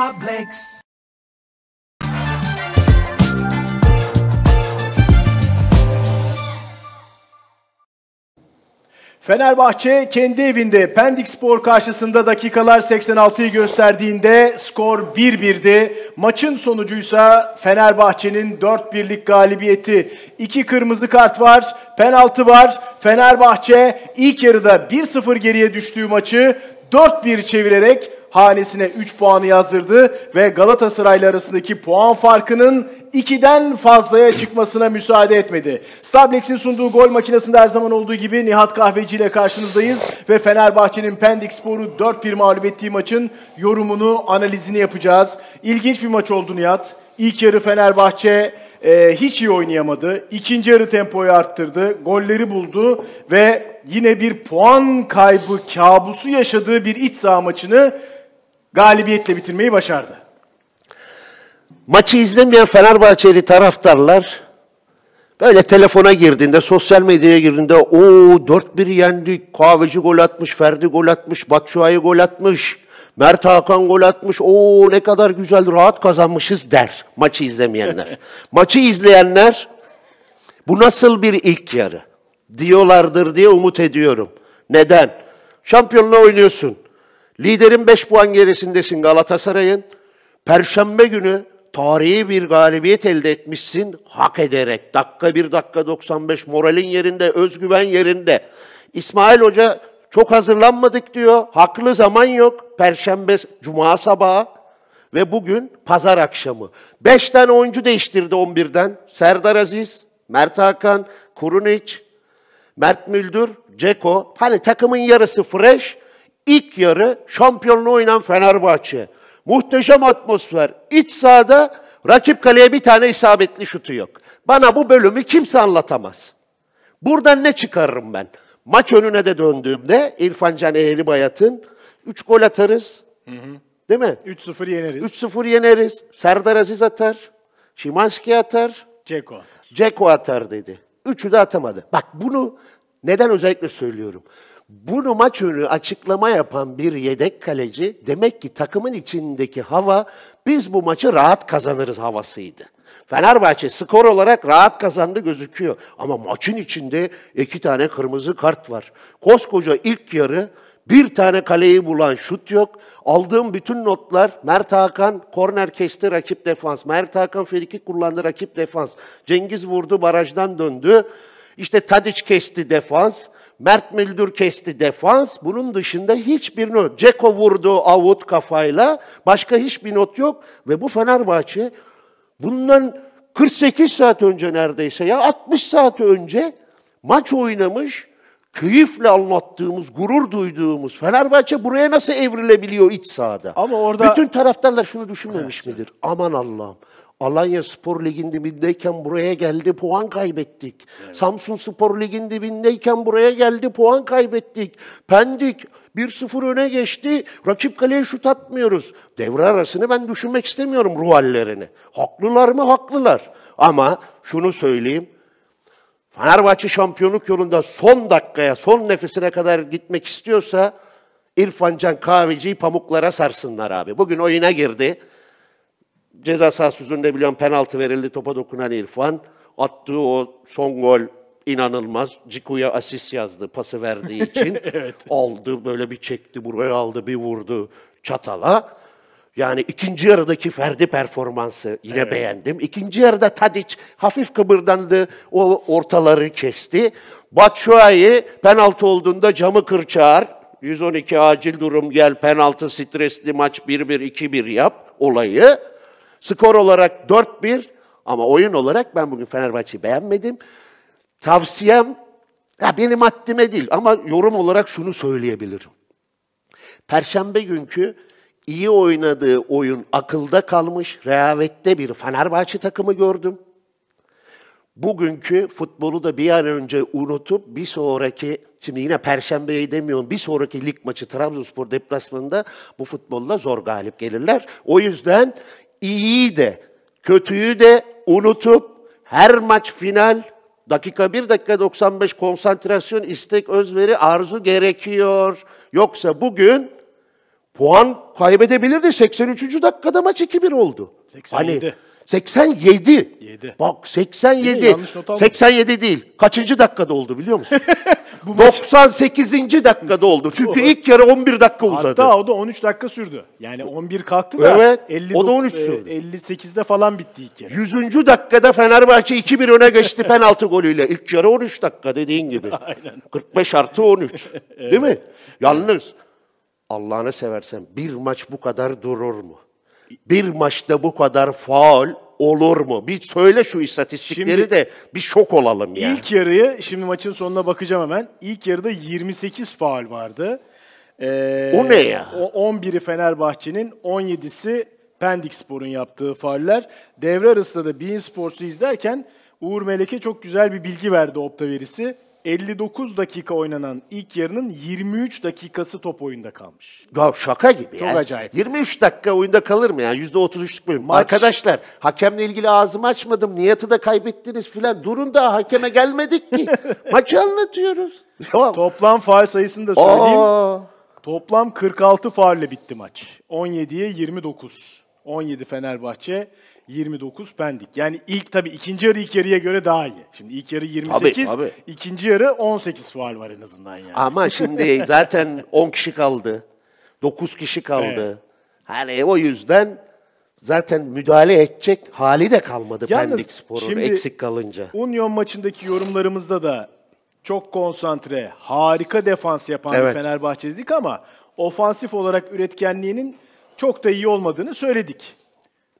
Publix. Fenerbahçe kendi evinde Pendik Spor karşısında dakikalar 86'yı gösterdiğinde skor 1-1'di. Maçın sonucuysa Fenerbahçe'nin 4-1'lik galibiyeti. İki kırmızı kart var, penaltı var. Fenerbahçe ilk yarıda 1-0 geriye düştüğü maçı 4-1 çevirerek hanesine 3 puanı yazdırdı ve Galatasaray arasındaki puan farkının 2'den fazlaya çıkmasına müsaade etmedi. Stablex'in sunduğu gol makinesinde her zaman olduğu gibi Nihat Kahveci ile karşınızdayız ve Fenerbahçe'nin Pendik Spor'u 4-1 mağlup ettiği maçın yorumunu, analizini yapacağız. İlginç bir maç oldu Nihat. İlk yarı Fenerbahçe e, hiç iyi oynayamadı. İkinci yarı tempoyu arttırdı. Golleri buldu ve yine bir puan kaybı kabusu yaşadığı bir iç saha maçını galibiyetle bitirmeyi başardı. Maçı izlemeyen Fenerbahçeli taraftarlar böyle telefona girdiğinde, sosyal medyaya girdiğinde o 4-1 yendik, Kahveci gol atmış, Ferdi gol atmış, Batshuayi gol atmış, Mert Hakan gol atmış, o ne kadar güzel rahat kazanmışız der maçı izlemeyenler. maçı izleyenler bu nasıl bir ilk yarı diyorlardır diye umut ediyorum. Neden? Şampiyonla oynuyorsun. Liderin 5 puan gerisindesin Galatasaray'ın. Perşembe günü tarihi bir galibiyet elde etmişsin hak ederek. Dakika 1 dakika 95 moralin yerinde, özgüven yerinde. İsmail Hoca çok hazırlanmadık diyor. Haklı zaman yok. Perşembe, cuma sabahı ve bugün pazar akşamı. 5 tane oyuncu değiştirdi 11'den. Serdar Aziz, Mert Hakan, Kurunic, Mert Müldür, Ceko. Hani takımın yarısı fresh, İlk yarı şampiyonluğu oynan Fenerbahçe. Muhteşem atmosfer. İç sahada rakip kaleye bir tane isabetli şutu yok. Bana bu bölümü kimse anlatamaz. Buradan ne çıkarırım ben? Maç önüne de döndüğümde İrfan Can Eğri Bayat'ın 3 gol atarız. Hı hı. Değil mi? 3-0 yeneriz. 3-0 yeneriz. Serdar Aziz atar. Şimanski atar. Ceko atar. Ceko atar dedi. Üçü de atamadı. Bak bunu neden özellikle söylüyorum. Bunu maç önü açıklama yapan bir yedek kaleci demek ki takımın içindeki hava biz bu maçı rahat kazanırız havasıydı. Fenerbahçe skor olarak rahat kazandı gözüküyor. Ama maçın içinde iki tane kırmızı kart var. Koskoca ilk yarı bir tane kaleyi bulan şut yok. Aldığım bütün notlar Mert Hakan korner kesti rakip defans. Mert Hakan friki kullandı rakip defans. Cengiz vurdu barajdan döndü. İşte Tadiç kesti defans. Mert Müldür kesti defans. Bunun dışında hiçbir not. Ceko vurdu avut kafayla. Başka hiçbir not yok. Ve bu Fenerbahçe bundan 48 saat önce neredeyse ya 60 saat önce maç oynamış. Keyifle anlattığımız, gurur duyduğumuz Fenerbahçe buraya nasıl evrilebiliyor iç sahada? Ama orada... Bütün taraftarlar şunu düşünmemiş evet. midir? Aman Allah'ım. Alanya Spor Ligi'nin dibindeyken buraya geldi puan kaybettik. Evet. Samsun Spor Ligi'nin dibindeyken buraya geldi puan kaybettik. Pendik 1-0 öne geçti. Rakip kaleye şut atmıyoruz. Devre arasını ben düşünmek istemiyorum ruh hallerini. Haklılar mı? Haklılar. Ama şunu söyleyeyim. Fenerbahçe şampiyonluk yolunda son dakikaya, son nefesine kadar gitmek istiyorsa İrfan Can Kahveci'yi pamuklara sarsınlar abi. Bugün oyuna girdi ceza sahası üzerinde biliyorum penaltı verildi topa dokunan İrfan. Attığı o son gol inanılmaz. Ciku'ya asis yazdı pası verdiği için. evet. Aldı böyle bir çekti buraya aldı bir vurdu çatala. Yani ikinci yarıdaki Ferdi performansı yine evet. beğendim. İkinci yarıda Tadic hafif kıbırdandı, o ortaları kesti. Batshuayi penaltı olduğunda camı kırçağır. 112 acil durum gel penaltı stresli maç 1-1 2-1 yap olayı. Skor olarak 4-1 ama oyun olarak ben bugün Fenerbahçe'yi beğenmedim. Tavsiyem, ya benim haddime değil ama yorum olarak şunu söyleyebilirim. Perşembe günkü iyi oynadığı oyun akılda kalmış, rehavette bir Fenerbahçe takımı gördüm. Bugünkü futbolu da bir an önce unutup bir sonraki, şimdi yine Perşembe'yi demiyorum, bir sonraki lig maçı Trabzonspor deplasmanında bu futbolla zor galip gelirler. O yüzden iyiyi de, kötüyü de unutup her maç final dakika 1 dakika 95 konsantrasyon, istek, özveri, arzu gerekiyor. Yoksa bugün puan kaybedebilirdi. 83. dakikada maç 2-1 oldu. 87. Hani 87. 7. Bak 87. Değil, 87 değil. Kaçıncı dakikada oldu biliyor musun? Bu 98. dakikada oldu. Çünkü ilk yarı 11 dakika uzadı. Hatta o da 13 dakika sürdü. Yani 11 kalktı da evet, 50 o da 13 e, sürdü. 58'de falan bitti ilk yarı. 100. dakikada Fenerbahçe 2-1 öne geçti penaltı golüyle. İlk yarı 13 dakika dediğin gibi. Aynen. 45 artı 13. evet. Değil mi? Yalnız Allah'ını seversen bir maç bu kadar durur mu? bir maçta bu kadar faal olur mu? Bir söyle şu istatistikleri şimdi, de bir şok olalım yani. İlk yarıya, şimdi maçın sonuna bakacağım hemen. İlk yarıda 28 faal vardı. Ee, o ne ya? O 11'i Fenerbahçe'nin, 17'si Pendik Spor'un yaptığı faaller. Devre arasında da Bein Sports'u izlerken Uğur Melek'e çok güzel bir bilgi verdi Opta verisi. 59 dakika oynanan ilk yarının 23 dakikası top oyunda kalmış. Ya şaka gibi Çok ya. acayip. 23 dakika oyunda kalır mı ya? %33'lük bölüm. Maç- Arkadaşlar hakemle ilgili ağzımı açmadım. Niyatı da kaybettiniz filan. Durun da hakeme gelmedik ki. Maçı anlatıyoruz. Tamam. Toplam faal sayısını da söyleyeyim. Aa, Toplam 46 faulle bitti maç. 17'ye 29. 17 Fenerbahçe, 29 Pendik. Yani ilk tabii ikinci yarı ilk yarıya göre daha iyi. Şimdi ilk yarı 28, tabii, tabii. ikinci yarı 18 faal var en azından yani. Ama şimdi zaten 10 kişi kaldı. 9 kişi kaldı. Evet. Hani o yüzden zaten müdahale edecek hali de kalmadı Yalnız Pendik Spor'un eksik kalınca. Union maçındaki yorumlarımızda da çok konsantre, harika defans yapan evet. bir Fenerbahçe dedik ama ofansif olarak üretkenliğinin çok da iyi olmadığını söyledik.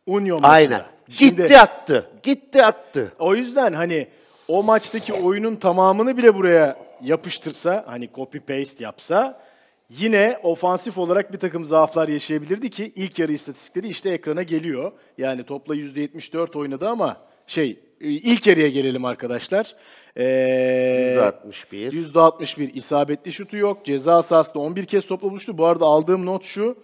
Union maçında. Aynen. Şimdi, Gitti attı. Gitti attı. O yüzden hani o maçtaki oyunun tamamını bile buraya yapıştırsa, hani copy paste yapsa yine ofansif olarak bir takım zaaflar yaşayabilirdi ki ilk yarı istatistikleri işte ekrana geliyor. Yani topla %74 oynadı ama şey ilk yarıya gelelim arkadaşlar. Ee, %61. %61 isabetli şutu yok. Ceza sahasında 11 kez topla buluştu. Bu arada aldığım not şu.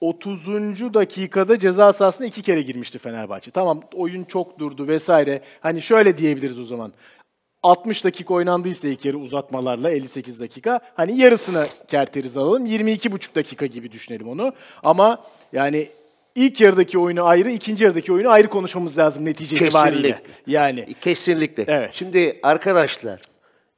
30. dakikada ceza sahasına iki kere girmişti Fenerbahçe. Tamam oyun çok durdu vesaire. Hani şöyle diyebiliriz o zaman. 60 dakika oynandıysa ilk yarı uzatmalarla 58 dakika. Hani yarısını kerteriz alalım. 22,5 dakika gibi düşünelim onu. Ama yani ilk yarıdaki oyunu ayrı, ikinci yarıdaki oyunu ayrı konuşmamız lazım netice Kesinlikle. itibariyle. Yani. Kesinlikle. Evet. Şimdi arkadaşlar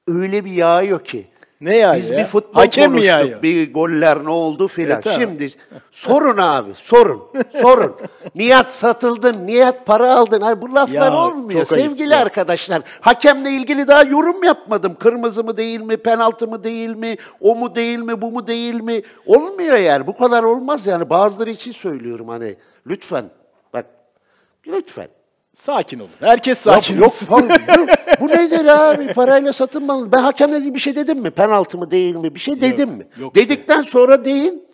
öyle bir yağıyor ki ne yani Biz ya? bir futbol Hakem konuştuk, yani? bir goller ne oldu filan. E, Şimdi sorun abi, sorun, sorun. Nihat satıldın, Nihat para aldın. Hayır, bu laflar ya, olmuyor sevgili ayıp. arkadaşlar. Hakemle ilgili daha yorum yapmadım. Kırmızı mı değil mi, penaltı mı değil mi, o mu değil mi, bu mu değil mi? Olmuyor yani, bu kadar olmaz yani. Bazıları için söylüyorum hani, lütfen. Bak, lütfen. Sakin olun. Herkes sakin ya, yok, olsun. Yok, bu nedir abi? Parayla satın mı? Ben hakemle ilgili bir şey dedim mi? Penaltı mı değil mi? Bir şey dedim yok, mi? Yok Dedikten diyor. sonra deyin.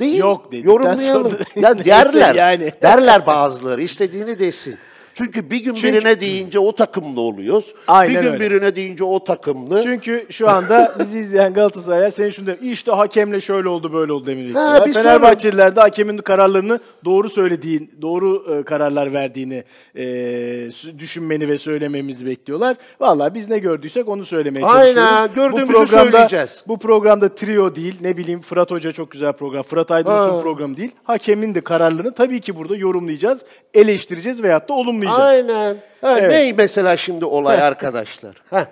Değil. Yok dedikten Yorumlayalım. Sonra... ya derler. yani. Derler bazıları. istediğini desin. Çünkü bir gün Çünkü, birine deyince o takımlı oluyoruz. Aynen bir gün öyle. birine deyince o takımlı. Çünkü şu anda bizi izleyen Galatasaray'a senin şunu derim. İşte hakemle şöyle oldu böyle oldu demeyecek. Ha, Fenerbahçeliler sonra... de hakemin kararlarını doğru söylediğin, doğru e, kararlar verdiğini e, düşünmeni ve söylememizi bekliyorlar. Valla biz ne gördüysek onu söylemeye Aynen, çalışıyoruz. Aynen gördüğümüzü bu programda, söyleyeceğiz. Bu programda trio değil ne bileyim Fırat Hoca çok güzel program. Fırat Aydın'ın programı değil. Hakemin de kararlarını tabii ki burada yorumlayacağız, eleştireceğiz veyahut da olumlu anlayacağız. Aynen. Ha, evet. Ney mesela şimdi olay arkadaşlar? Heh.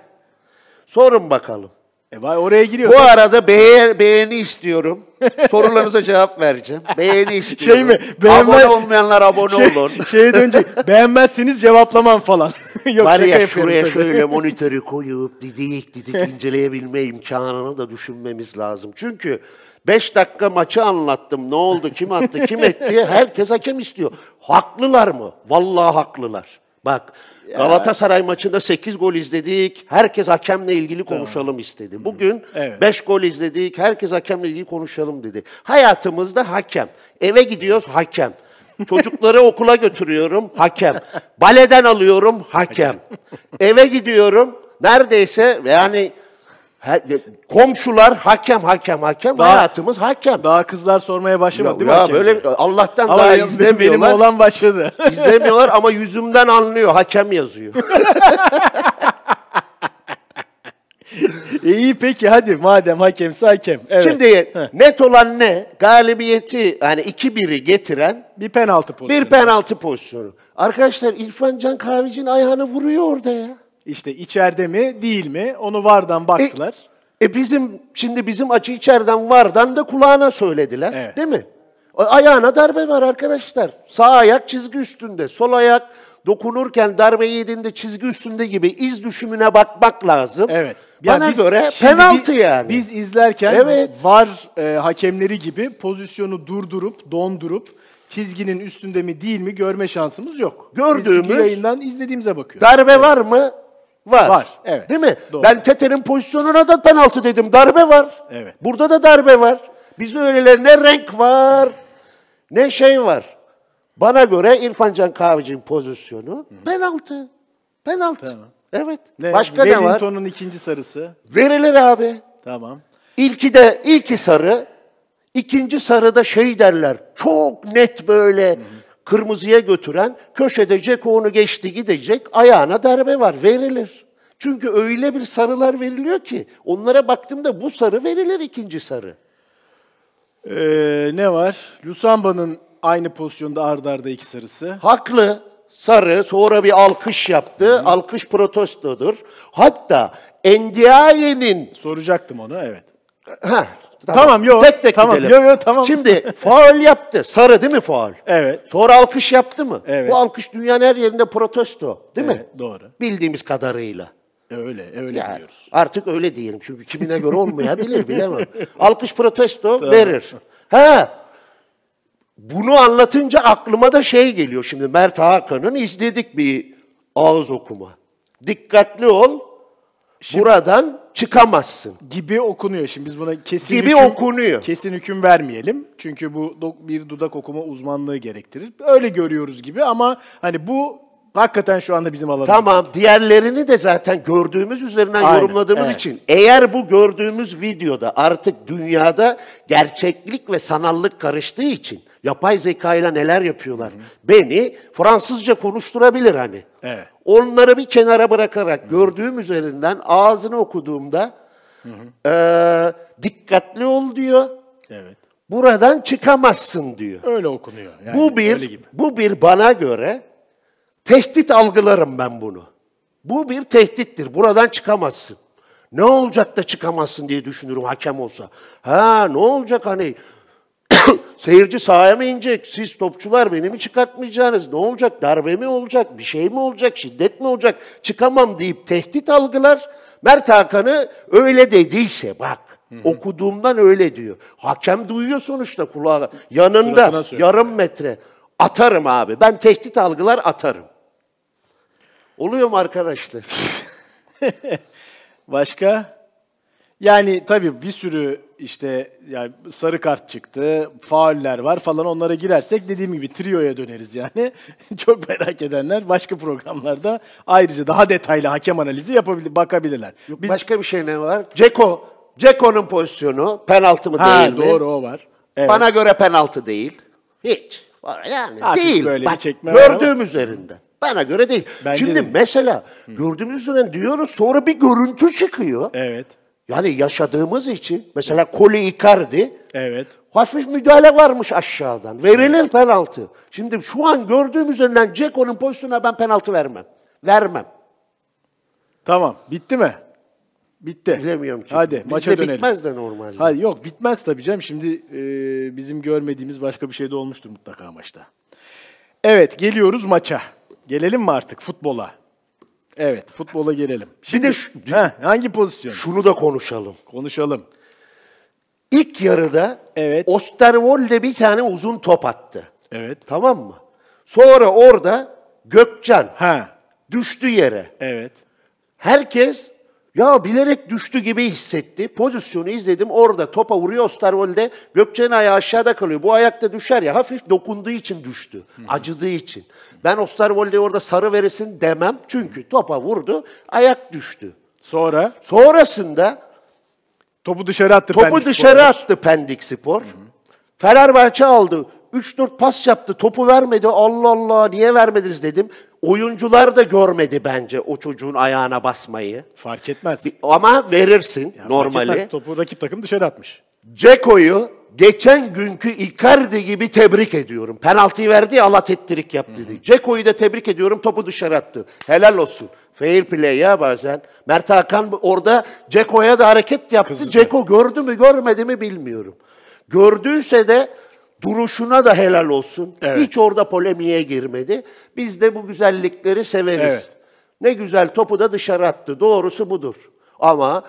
Sorun bakalım. E vay oraya giriyorsun. Bu arada beğen, beğeni istiyorum. Sorularınıza cevap vereceğim. Beğeni şey istiyorum. Şey mi? Beğenmez... Abone olmayanlar abone şey, olun. Şeye dönecek. Beğenmezseniz cevaplamam falan. Yok, Var ya şuraya tabii. şöyle monitörü koyup didik didik inceleyebilme imkanını da düşünmemiz lazım. Çünkü Beş dakika maçı anlattım. Ne oldu, kim attı, kim etti. Herkes hakem istiyor. Haklılar mı? Vallahi haklılar. Bak Galatasaray maçında 8 gol izledik. Herkes hakemle ilgili konuşalım tamam. istedi. Bugün evet. gol izledik. Herkes hakemle ilgili konuşalım dedi. Hayatımızda hakem. Eve gidiyoruz hakem. Çocukları okula götürüyorum hakem. Baleden alıyorum hakem. Eve gidiyorum neredeyse yani komşular hakem hakem hakem daha, hayatımız hakem. Daha kızlar sormaya başlamadı ya, değil mi? Ya hakem? böyle Allah'tan ama daha izlemiyorlar. Benim olan başladı. izlemiyorlar ama yüzümden anlıyor hakem yazıyor. İyi peki hadi madem hakemse hakem. Evet. Şimdi Heh. net olan ne? Galibiyeti yani iki biri getiren bir penaltı pozisyonu. Bir penaltı pozisyonu. Arkadaşlar İrfan Can Kahveci'nin ayağını vuruyor orada ya. İşte içeride mi değil mi onu vardan baktılar. E, e bizim şimdi bizim açı içeriden vardan da kulağına söylediler evet. değil mi? Ayağına darbe var arkadaşlar. Sağ ayak çizgi üstünde, sol ayak dokunurken darbe yediğinde çizgi üstünde gibi iz düşümüne bakmak lazım. Evet. Bana biz, göre penaltı yani. Biz izlerken evet. var e, hakemleri gibi pozisyonu durdurup, dondurup çizginin üstünde mi değil mi görme şansımız yok. Gördüğümüz yayından izlediğimize bakıyoruz. Darbe evet. var mı? Var. Var. Evet. Değil mi? Doğru. Ben Tete'nin pozisyonuna da penaltı dedim. Darbe var. Evet. Burada da darbe var. Bizim öyle ne renk var ne şey var. Bana göre İrfan Can Kahveci'nin pozisyonu Hı-hı. penaltı. Penaltı. Tamam. Evet. Ne, Başka ne var? Wellington'un ikinci sarısı. Verilir abi. Tamam. İlki de ilki sarı. İkinci sarıda şey derler. Çok net böyle. Hı-hı kırmızıya götüren köşede Ceko onu geçti gidecek ayağına darbe var verilir. Çünkü öyle bir sarılar veriliyor ki onlara baktığımda bu sarı verilir ikinci sarı. Ee, ne var? Lusamba'nın aynı pozisyonda ardarda arda iki sarısı. Haklı. Sarı sonra bir alkış yaptı. Hı. Alkış protestodur. Hatta Endiaye'nin... Soracaktım onu evet. Ha, Tamam, tamam yok. Tek tek tamam, gidelim. Yok yok tamam. Şimdi faal yaptı. Sarı değil mi faal? Evet. Sonra alkış yaptı mı? Evet. Bu alkış dünyanın her yerinde protesto değil evet, mi? Doğru. Bildiğimiz kadarıyla. E, öyle, öyle yani, diyoruz. Artık öyle diyelim çünkü kimine göre olmayabilir bilemem. Alkış protesto tamam. verir. Ha, bunu anlatınca aklıma da şey geliyor şimdi Mert Hakan'ın izledik bir ağız okuma. Dikkatli ol, Şimdi, buradan çıkamazsın. Gibi okunuyor. Şimdi biz buna kesin gibi hüküm, okunuyor. Kesin hüküm vermeyelim. Çünkü bu bir dudak okuma uzmanlığı gerektirir. Öyle görüyoruz gibi ama hani bu hakikaten şu anda bizim alanımız. Tamam. Diğerlerini de zaten gördüğümüz üzerinden Aynen, yorumladığımız evet. için eğer bu gördüğümüz videoda artık dünyada gerçeklik ve sanallık karıştığı için Yapay zeka ile neler yapıyorlar. Hı. Beni Fransızca konuşturabilir hani. Evet. Onları bir kenara bırakarak Hı. gördüğüm üzerinden ağzını okuduğumda Hı hı. E, dikkatli ol diyor. Evet. Buradan çıkamazsın diyor. Öyle okunuyor. Yani bu bir bu bir bana göre tehdit algılarım ben bunu. Bu bir tehdittir. Buradan çıkamazsın. Ne olacak da çıkamazsın diye düşünürüm hakem olsa. Ha ne olacak hani Seyirci sahaya mı inecek? Siz topçular beni mi çıkartmayacaksınız? Ne olacak? Darbe mi olacak? Bir şey mi olacak? Şiddet mi olacak? Çıkamam deyip tehdit algılar. Mert Hakan'ı öyle dediyse bak Hı-hı. okuduğumdan öyle diyor. Hakem duyuyor sonuçta kulağa. Yanında yarım metre. Atarım abi. Ben tehdit algılar atarım. Oluyor mu arkadaşlar? Başka? Yani tabii bir sürü işte yani sarı kart çıktı, fauller var falan onlara girersek dediğim gibi trioya döneriz yani. Çok merak edenler başka programlarda ayrıca daha detaylı hakem analizi yapabilir bakabilirler. Yok, Biz... Başka bir şey ne var? Ceko, Ceko'nun pozisyonu penaltı mı ha, değil doğru, mi? Doğru o var. Evet. Bana göre penaltı değil. Hiç. Yani Artık değil. Böyle Bak, bir çekme gördüğüm var üzerinde. Bana göre değil. Bence Şimdi de. mesela Hı. gördüğümüz üzerine diyoruz sonra bir görüntü çıkıyor. Evet. Yani yaşadığımız için mesela Koli Icardi evet. hafif müdahale varmış aşağıdan. Verilir evet. penaltı. Şimdi şu an gördüğüm üzerinden Ceko'nun pozisyonuna ben penaltı vermem. Vermem. Tamam. Bitti mi? Bitti. Bilemiyorum ki. Hadi Bizde maça dönelim. bitmez de normalde. Hayır, yok bitmez tabii canım. Şimdi e, bizim görmediğimiz başka bir şey de olmuştur mutlaka maçta. Evet geliyoruz maça. Gelelim mi artık futbola? Evet, futbola gelelim. Şimdi, bir de şu, heh, hangi pozisyon? Şunu da konuşalım. Konuşalım. İlk yarıda evet. Osterwolde bir tane uzun top attı. Evet. Tamam mı? Sonra orada Gökçen ha. düştü yere. Evet. Herkes ya bilerek düştü gibi hissetti. Pozisyonu izledim. Orada topa vuruyor Osterwold'e. Gökçen ayağı aşağıda kalıyor. Bu ayakta düşer ya. Hafif dokunduğu için düştü. Acıdığı için. Ben Osterwold'e orada sarı veresin demem. Çünkü topa vurdu. Ayak düştü. Sonra? Sonrasında topu dışarı attı topu Pendik dışarı Spor. attı Pendik Spor. Hı hı. Fenerbahçe aldı. 3-4 pas yaptı, topu vermedi. Allah Allah niye vermediniz dedim. Oyuncular da görmedi bence o çocuğun ayağına basmayı. Fark etmez. ama verirsin yani normali. Fark etmez. Topu rakip takım dışarı atmış. Ceko'yu geçen günkü Icardi gibi tebrik ediyorum. Penaltıyı verdi ya Allah tettirik yap dedi. Ceko'yu da tebrik ediyorum topu dışarı attı. Helal olsun. Fair play ya bazen. Mert Hakan orada Ceko'ya da hareket yaptı. Ceko gördü mü görmedi mi bilmiyorum. Gördüyse de duruşuna da helal olsun. Evet. Hiç orada polemiğe girmedi. Biz de bu güzellikleri severiz. Evet. Ne güzel topu da dışarı attı. Doğrusu budur. Ama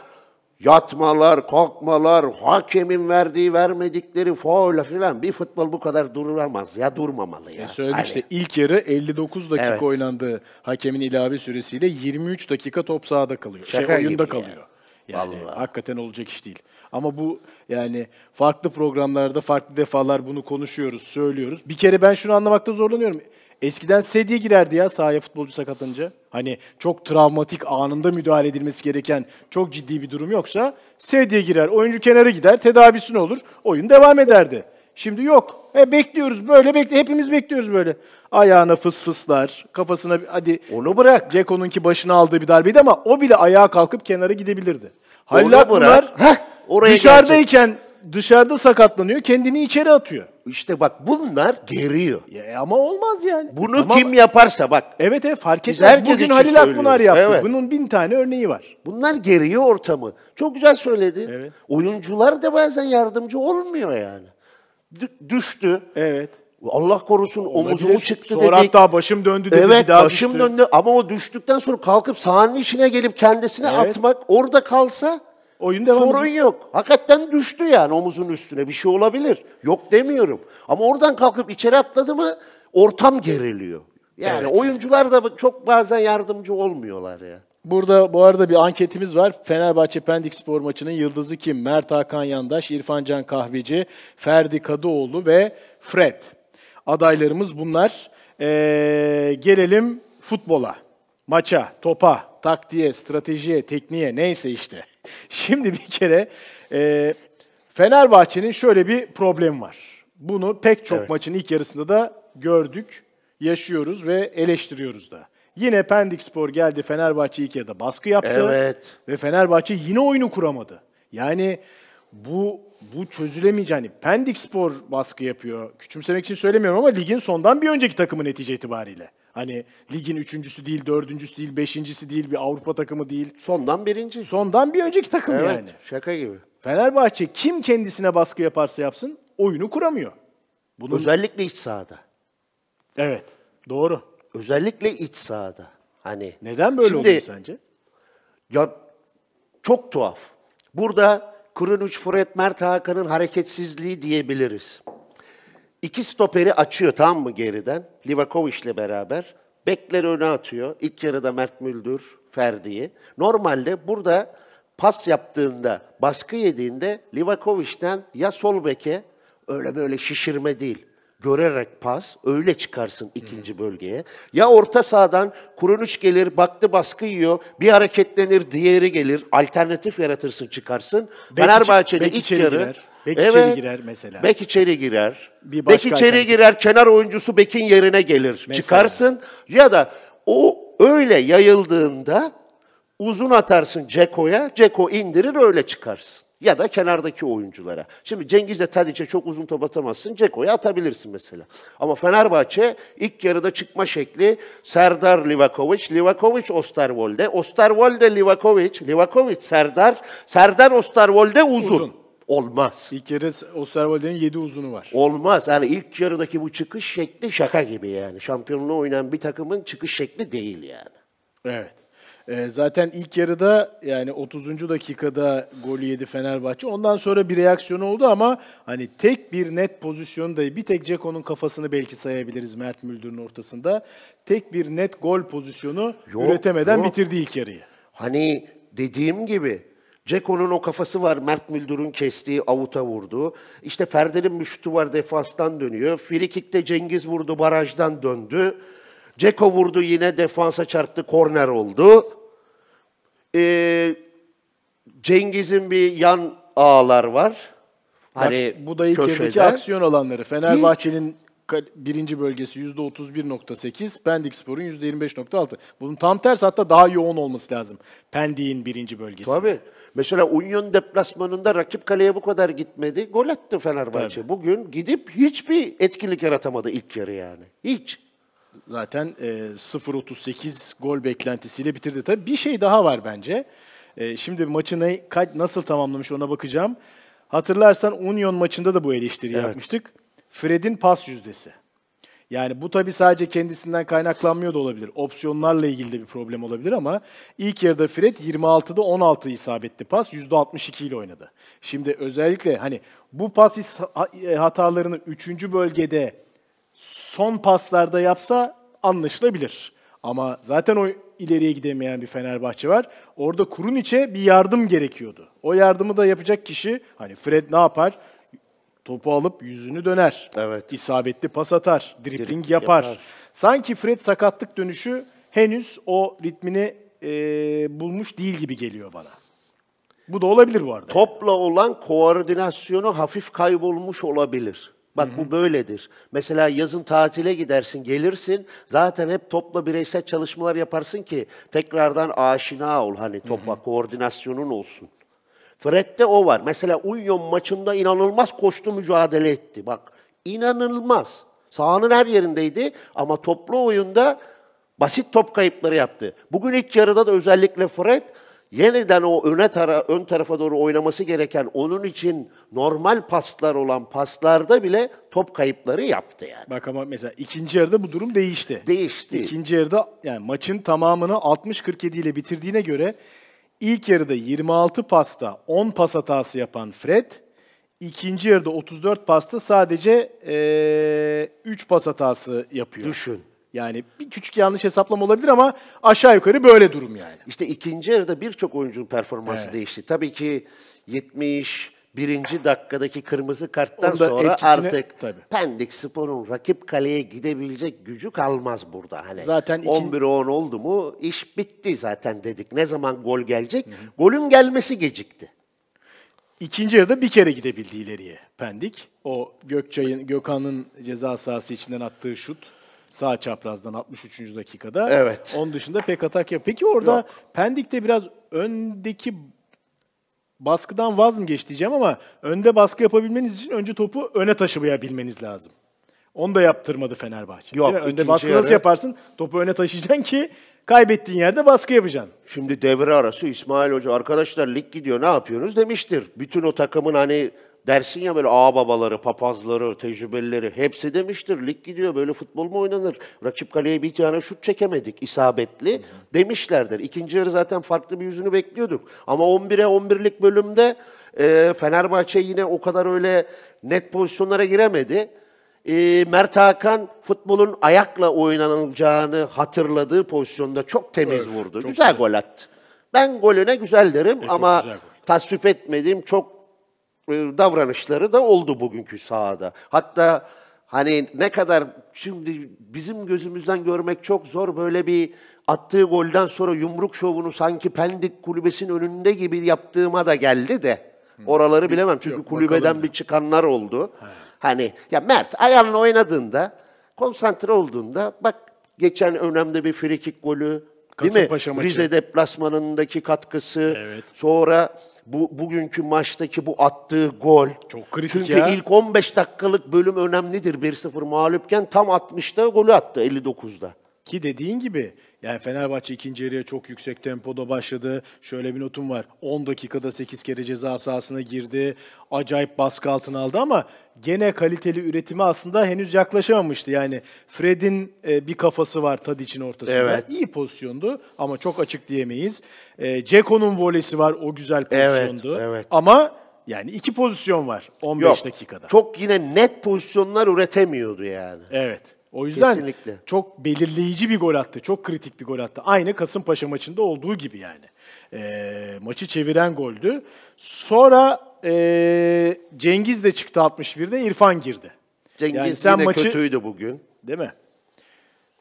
yatmalar, kalkmalar, hakemin verdiği, vermedikleri faul filan bir futbol bu kadar duramaz ya durmamalı ya. E söyledik hani. işte ilk yarı 59 dakika evet. oynandığı hakemin ilave süresiyle 23 dakika top sahada kalıyor. Şey, Şaka şey oyunda kalıyor. Ya. Yani Vallahi. hakikaten olacak iş değil. Ama bu yani farklı programlarda farklı defalar bunu konuşuyoruz, söylüyoruz. Bir kere ben şunu anlamakta zorlanıyorum. Eskiden sedye girerdi ya sahaya futbolcu sakatlanınca. Hani çok travmatik anında müdahale edilmesi gereken çok ciddi bir durum yoksa sedye girer, oyuncu kenara gider, tedavisi ne olur, oyun devam ederdi. Şimdi yok. He, bekliyoruz böyle bekle. Hepimiz bekliyoruz böyle. Ayağına fıs fıslar, kafasına hadi onu bırak. Ceko'nunki başına aldığı bir darbeydi ama o bile ayağa kalkıp kenara gidebilirdi. Halil Akbular Oraya Dışarıdayken gelecek. dışarıda sakatlanıyor, kendini içeri atıyor. İşte bak bunlar geriyor. Ya, e, ama olmaz yani. Bunu ama, kim yaparsa bak. Evet evet fark etmez. Bugün Halil söylüyor. Akpınar yaptı. Evet. Bunun bin tane örneği var. Bunlar geriyor ortamı. Çok güzel söyledin. Evet. Oyuncular da bazen yardımcı olmuyor yani. D- düştü. Evet. Allah korusun Olabilir. omuzumu çıktı sonra dedik. Sonra hatta başım döndü dedi evet, bir daha başım düştü. döndü ama o düştükten sonra kalkıp sahanın içine gelip kendisine evet. atmak orada kalsa Oyun devam Sorun edecek. yok. Hakikaten düştü yani omuzun üstüne. Bir şey olabilir. Yok demiyorum. Ama oradan kalkıp içeri atladı mı ortam geriliyor. Yani evet. oyuncular da çok bazen yardımcı olmuyorlar ya. Burada bu arada bir anketimiz var. Fenerbahçe Pendik Spor maçının yıldızı kim? Mert Hakan Yandaş, İrfan Can Kahveci, Ferdi Kadıoğlu ve Fred. Adaylarımız bunlar. Ee, gelelim futbola, maça, topa, taktiğe, stratejiye, tekniğe neyse işte. Şimdi bir kere e, Fenerbahçe'nin şöyle bir problemi var. Bunu pek çok evet. maçın ilk yarısında da gördük, yaşıyoruz ve eleştiriyoruz da. Yine Pendik Spor geldi Fenerbahçe ilk yarıda baskı yaptı. Evet. Ve Fenerbahçe yine oyunu kuramadı. Yani bu bu çözülemeyeceği. Hani Pendik Spor baskı yapıyor. Küçümsemek için söylemiyorum ama ligin sondan bir önceki takımı netice itibariyle. Hani ligin üçüncüsü değil, dördüncüsü değil, beşincisi değil, bir Avrupa takımı değil. Sondan birinci. Sondan bir önceki takım evet, yani. Şaka gibi. Fenerbahçe kim kendisine baskı yaparsa yapsın oyunu kuramıyor. Bunun... Özellikle iç sahada. Evet, doğru. Özellikle iç sahada. Hani Neden böyle Şimdi, oluyor sence? Ya çok tuhaf. Burada Kurun 3 Fred Mert Hakan'ın hareketsizliği diyebiliriz. İki stoperi açıyor tam mı geriden? Livakovic'le beraber. Bekleri öne atıyor. İlk yarıda Mert Müldür, Ferdi'yi. Normalde burada pas yaptığında, baskı yediğinde Livakovic'den ya sol beke öyle böyle şişirme değil görerek pas, öyle çıkarsın ikinci bölgeye. Ya orta sahadan Kurunic gelir, baktı baskı yiyor, bir hareketlenir, diğeri gelir, alternatif yaratırsın çıkarsın. Bek Fenerbahçe'de iç, içeri yarı... Girer. Bek evet. içeri girer mesela. Bek içeri girer. Bir bek içeri alternatif. girer, kenar oyuncusu bekin yerine gelir. Mesela. Çıkarsın ya da o öyle yayıldığında uzun atarsın Ceko'ya, Ceko indirir öyle çıkarsın ya da kenardaki oyunculara. Şimdi Cengiz'le Tadiç'e çok uzun top atamazsın. Ceko'ya atabilirsin mesela. Ama Fenerbahçe ilk yarıda çıkma şekli Serdar Livakovic, Livakovic Osterwolde, Osterwolde Livakovic, Livakovic Serdar, Serdar Osterwolde uzun. uzun. Olmaz. İlk yarı Osterwolde'nin 7 uzunu var. Olmaz. Yani ilk yarıdaki bu çıkış şekli şaka gibi yani. Şampiyonluğu oynayan bir takımın çıkış şekli değil yani. Evet. Ee, zaten ilk yarıda yani 30. dakikada golü yedi Fenerbahçe. Ondan sonra bir reaksiyon oldu ama hani tek bir net pozisyonu da bir tek Ceko'nun kafasını belki sayabiliriz Mert Müldür'ün ortasında. Tek bir net gol pozisyonu yok, üretemeden yok. bitirdi ilk yarıyı. Hani dediğim gibi Ceko'nun o kafası var Mert Müldür'ün kestiği avuta vurdu. İşte Ferdi'nin müştü var defastan dönüyor. Frikik'te Cengiz vurdu barajdan döndü. Ceko vurdu yine defansa çarptı korner oldu. Ee, Cengiz'in bir yan ağlar var. Hani Bak, bu da ilk köşede. aksiyon alanları. Fenerbahçe'nin birinci bölgesi %31.8, Pendik Spor'un %25.6. Bunun tam tersi hatta daha yoğun olması lazım. Pendik'in birinci bölgesi. Tabii. Mesela Union deplasmanında rakip kaleye bu kadar gitmedi. Gol attı Fenerbahçe. Tabii. Bugün gidip hiçbir etkinlik yaratamadı ilk yarı yani. Hiç zaten e, 0.38 gol beklentisiyle bitirdi. Tabii bir şey daha var bence. E, şimdi maçı nasıl tamamlamış ona bakacağım. Hatırlarsan Union maçında da bu eleştiri evet. yapmıştık. Fred'in pas yüzdesi. Yani bu tabii sadece kendisinden kaynaklanmıyor da olabilir. Opsiyonlarla ilgili de bir problem olabilir ama ilk yarıda Fred 26'da 16 isabetli pas %62 ile oynadı. Şimdi özellikle hani bu pas e, hatalarını 3. bölgede son paslarda yapsa anlaşılabilir. Ama zaten o ileriye gidemeyen bir Fenerbahçe var. Orada kurun içe bir yardım gerekiyordu. O yardımı da yapacak kişi hani Fred ne yapar? Topu alıp yüzünü döner. Evet. İsabetli pas atar, dribbling yapar. yapar. Sanki Fred sakatlık dönüşü henüz o ritmini e, bulmuş değil gibi geliyor bana. Bu da olabilir bu arada. Topla olan koordinasyonu hafif kaybolmuş olabilir. Bak Hı-hı. bu böyledir. Mesela yazın tatile gidersin, gelirsin. Zaten hep topla bireysel çalışmalar yaparsın ki tekrardan aşina ol hani topa Hı-hı. koordinasyonun olsun. Fred'de o var. Mesela Union maçında inanılmaz koştu mücadele etti. Bak inanılmaz. Sahanın her yerindeydi ama toplu oyunda basit top kayıpları yaptı. Bugün ilk yarıda da özellikle Fred yeniden o öne tara, ön tarafa doğru oynaması gereken onun için normal paslar olan paslarda bile top kayıpları yaptı yani. Bak ama mesela ikinci yarıda bu durum değişti. Değişti. İkinci yarıda yani maçın tamamını 60-47 ile bitirdiğine göre ilk yarıda 26 pasta 10 pas hatası yapan Fred, ikinci yarıda 34 pasta sadece ee, 3 pas hatası yapıyor. Düşün. Yani bir küçük yanlış hesaplama olabilir ama aşağı yukarı böyle durum yani. İşte ikinci yarıda birçok oyuncunun performansı evet. değişti. Tabii ki 70 birinci dakikadaki kırmızı karttan Onda sonra etkisini, artık tabii. Pendik Spor'un rakip kaleye gidebilecek gücü kalmaz burada. Hani zaten 11'e 10 oldu mu iş bitti zaten dedik. Ne zaman gol gelecek? Hı hı. Golün gelmesi gecikti. İkinci yarıda bir kere gidebildi ileriye Pendik. O Gökçay'ın Gökhan'ın ceza sahası içinden attığı şut sağ çaprazdan 63. dakikada. Evet. Onun dışında pek atak yok. Peki orada yok. Pendik'te biraz öndeki baskıdan vaz mı geç diyeceğim ama önde baskı yapabilmeniz için önce topu öne taşıyabilmeniz lazım. Onu da yaptırmadı Fenerbahçe. Yok, önde baskı yarı... nasıl yaparsın? Topu öne taşıyacaksın ki kaybettiğin yerde baskı yapacaksın. Şimdi devre arası İsmail Hoca arkadaşlar lig gidiyor ne yapıyorsunuz demiştir. Bütün o takımın hani dersin ya böyle ağababaları, papazları, tecrübelileri hepsi demiştir. Lig gidiyor böyle futbol mu oynanır? Rakip kaleye bir tane şut çekemedik isabetli demişlerdir. İkinci yarı zaten farklı bir yüzünü bekliyorduk. Ama 11'e 11'lik bölümde e, Fenerbahçe yine o kadar öyle net pozisyonlara giremedi. E, Mert Hakan futbolun ayakla oynanılacağını hatırladığı pozisyonda çok temiz evet, vurdu. Çok güzel, güzel gol attı. Ben golüne güzel derim e, ama güzel. tasvip etmediğim çok e, davranışları da oldu bugünkü sahada. Hatta hani ne kadar şimdi bizim gözümüzden görmek çok zor böyle bir attığı golden sonra yumruk şovunu sanki Pendik kulübesinin önünde gibi yaptığıma da geldi de. Oraları bilemem çünkü Yok, kulübeden bir çıkanlar oldu. He. Hani ya Mert ayağını oynadığında, konsantre olduğunda bak geçen önemli bir frikik golü Kasımpaşa değil mi? Maçı. Rize deplasmanındaki katkısı. Evet. Sonra bu bugünkü maçtaki bu attığı gol. Çok kritik Çünkü ya. ilk 15 dakikalık bölüm önemlidir. 1-0 mağlupken tam 60'ta golü attı 59'da. Ki dediğin gibi yani Fenerbahçe ikinci yarıya çok yüksek tempoda başladı. Şöyle bir notum var. 10 dakikada 8 kere ceza sahasına girdi. Acayip baskı altına aldı ama gene kaliteli üretimi aslında henüz yaklaşamamıştı. Yani Fred'in e, bir kafası var Tadic'in ortasında. Evet. İyi pozisyondu ama çok açık diyemeyiz. E, Ceko'nun volesi var. O güzel pozisyondu. Evet, evet. Ama yani iki pozisyon var 15 Yok, dakikada. Çok yine net pozisyonlar üretemiyordu yani. Evet. O yüzden Kesinlikle. çok belirleyici bir gol attı. Çok kritik bir gol attı. Aynı Kasımpaşa maçında olduğu gibi yani. E, maçı çeviren goldü. Sonra e, Cengiz de çıktı 61'de. İrfan girdi. Cengiz yani sen yine maçı, kötüydü bugün. Değil mi?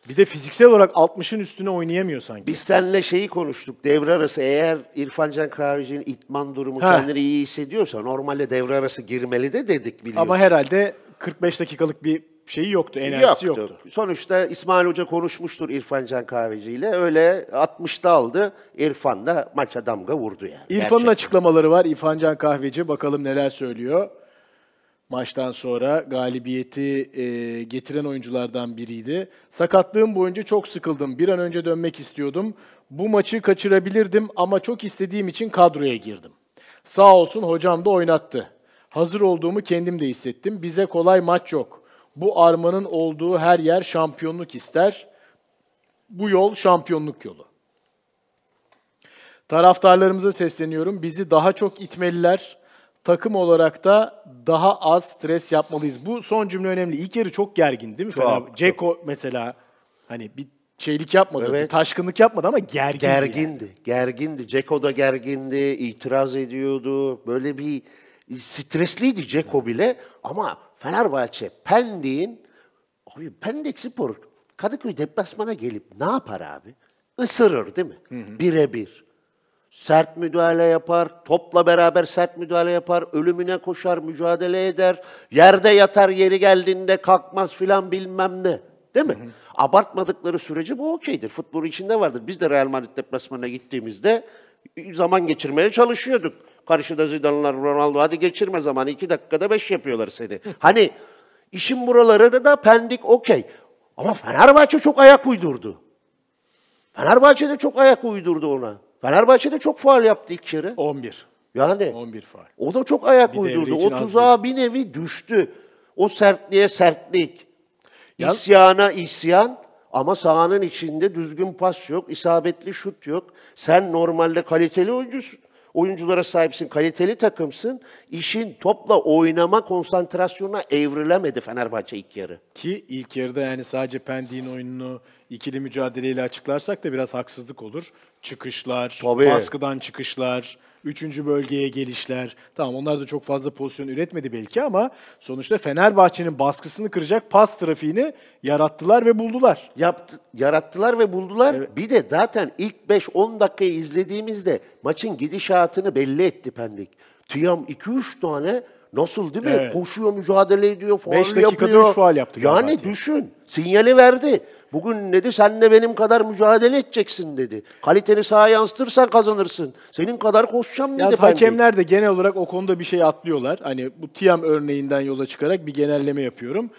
Bir de fiziksel olarak 60'ın üstüne oynayamıyor sanki. Biz seninle şeyi konuştuk. Devre arası eğer İrfan Can Kahveci'nin itman durumu ha. kendini iyi hissediyorsa normalde devre arası girmeli de dedik biliyorsun. Ama herhalde 45 dakikalık bir şeyi yoktu, enerjisi yoktu. yoktu. Sonuçta İsmail Hoca konuşmuştur İrfan Can Kahveci ile. Öyle 60'ta aldı. İrfan da maça damga vurdu yani. İrfan'ın açıklamaları var. İrfan Can Kahveci bakalım neler söylüyor. Maçtan sonra galibiyeti e, getiren oyunculardan biriydi. Sakatlığım boyunca çok sıkıldım. Bir an önce dönmek istiyordum. Bu maçı kaçırabilirdim ama çok istediğim için kadroya girdim. Sağ olsun hocam da oynattı. Hazır olduğumu kendim de hissettim. Bize kolay maç yok. Bu armanın olduğu her yer şampiyonluk ister. Bu yol şampiyonluk yolu. Taraftarlarımıza sesleniyorum. Bizi daha çok itmeliler. Takım olarak da daha az stres yapmalıyız. Bu son cümle önemli. İlk yarı çok gergin değil mi? Çok, Fener, çok. Ceko mesela hani bir şeylik yapmadı, evet. bir taşkınlık yapmadı ama gergindi. Gergindi, yani. gergindi. Ceko da gergindi, itiraz ediyordu. Böyle bir stresliydi Ceko bile ama Fenerbahçe Pendik'in abi Pendik Spor Kadıköy deplasmana gelip ne yapar abi? Isırır değil mi? Birebir. Sert müdahale yapar, topla beraber sert müdahale yapar, ölümüne koşar, mücadele eder, yerde yatar yeri geldiğinde kalkmaz filan bilmem ne. Değil mi? Hı hı. Abartmadıkları sürece bu okeydir. Futbol içinde vardır. Biz de Real Madrid deplasmanına gittiğimizde zaman geçirmeye çalışıyorduk. Karşıda Zidane'lar, Ronaldo. Hadi geçirme zamanı. iki dakikada beş yapıyorlar seni. hani işin buraları da pendik okey. Ama Fenerbahçe çok ayak uydurdu. Fenerbahçe de çok ayak uydurdu ona. Fenerbahçe de çok faal yaptı ilk kere. 11. Yani. 11 faal. O da çok ayak bir uydurdu. O tuzağa bir nevi düştü. O sertliğe sertlik. İsyana isyan ama sahanın içinde düzgün pas yok, isabetli şut yok. Sen normalde kaliteli oyuncusun oyunculara sahipsin, kaliteli takımsın. İşin topla oynama konsantrasyonuna evrilemedi Fenerbahçe ilk yarı. Ki ilk yarıda yani sadece Pendik'in oyununu ikili mücadeleyle açıklarsak da biraz haksızlık olur. Çıkışlar, Tabii. baskıdan çıkışlar, Üçüncü bölgeye gelişler. Tamam onlar da çok fazla pozisyon üretmedi belki ama sonuçta Fenerbahçe'nin baskısını kıracak pas trafiğini yarattılar ve buldular. Yaptı, yarattılar ve buldular. Evet. Bir de zaten ilk 5-10 dakikayı izlediğimizde maçın gidişatını belli etti Pendik. Tiyam 2-3 tane Nasıl değil mi? Evet. Koşuyor, mücadele ediyor, faal yapıyor. 5 dakikada 3 faal yaptı. Yani Fenerbahçe. düşün, sinyali verdi. Bugün dedi senle benim kadar mücadele edeceksin dedi. Kaliteni sağa yansıtırsan kazanırsın. Senin kadar koşacağım dedi. Yaz hakemler de genel olarak o konuda bir şey atlıyorlar. Hani bu Tiam örneğinden yola çıkarak bir genelleme yapıyorum.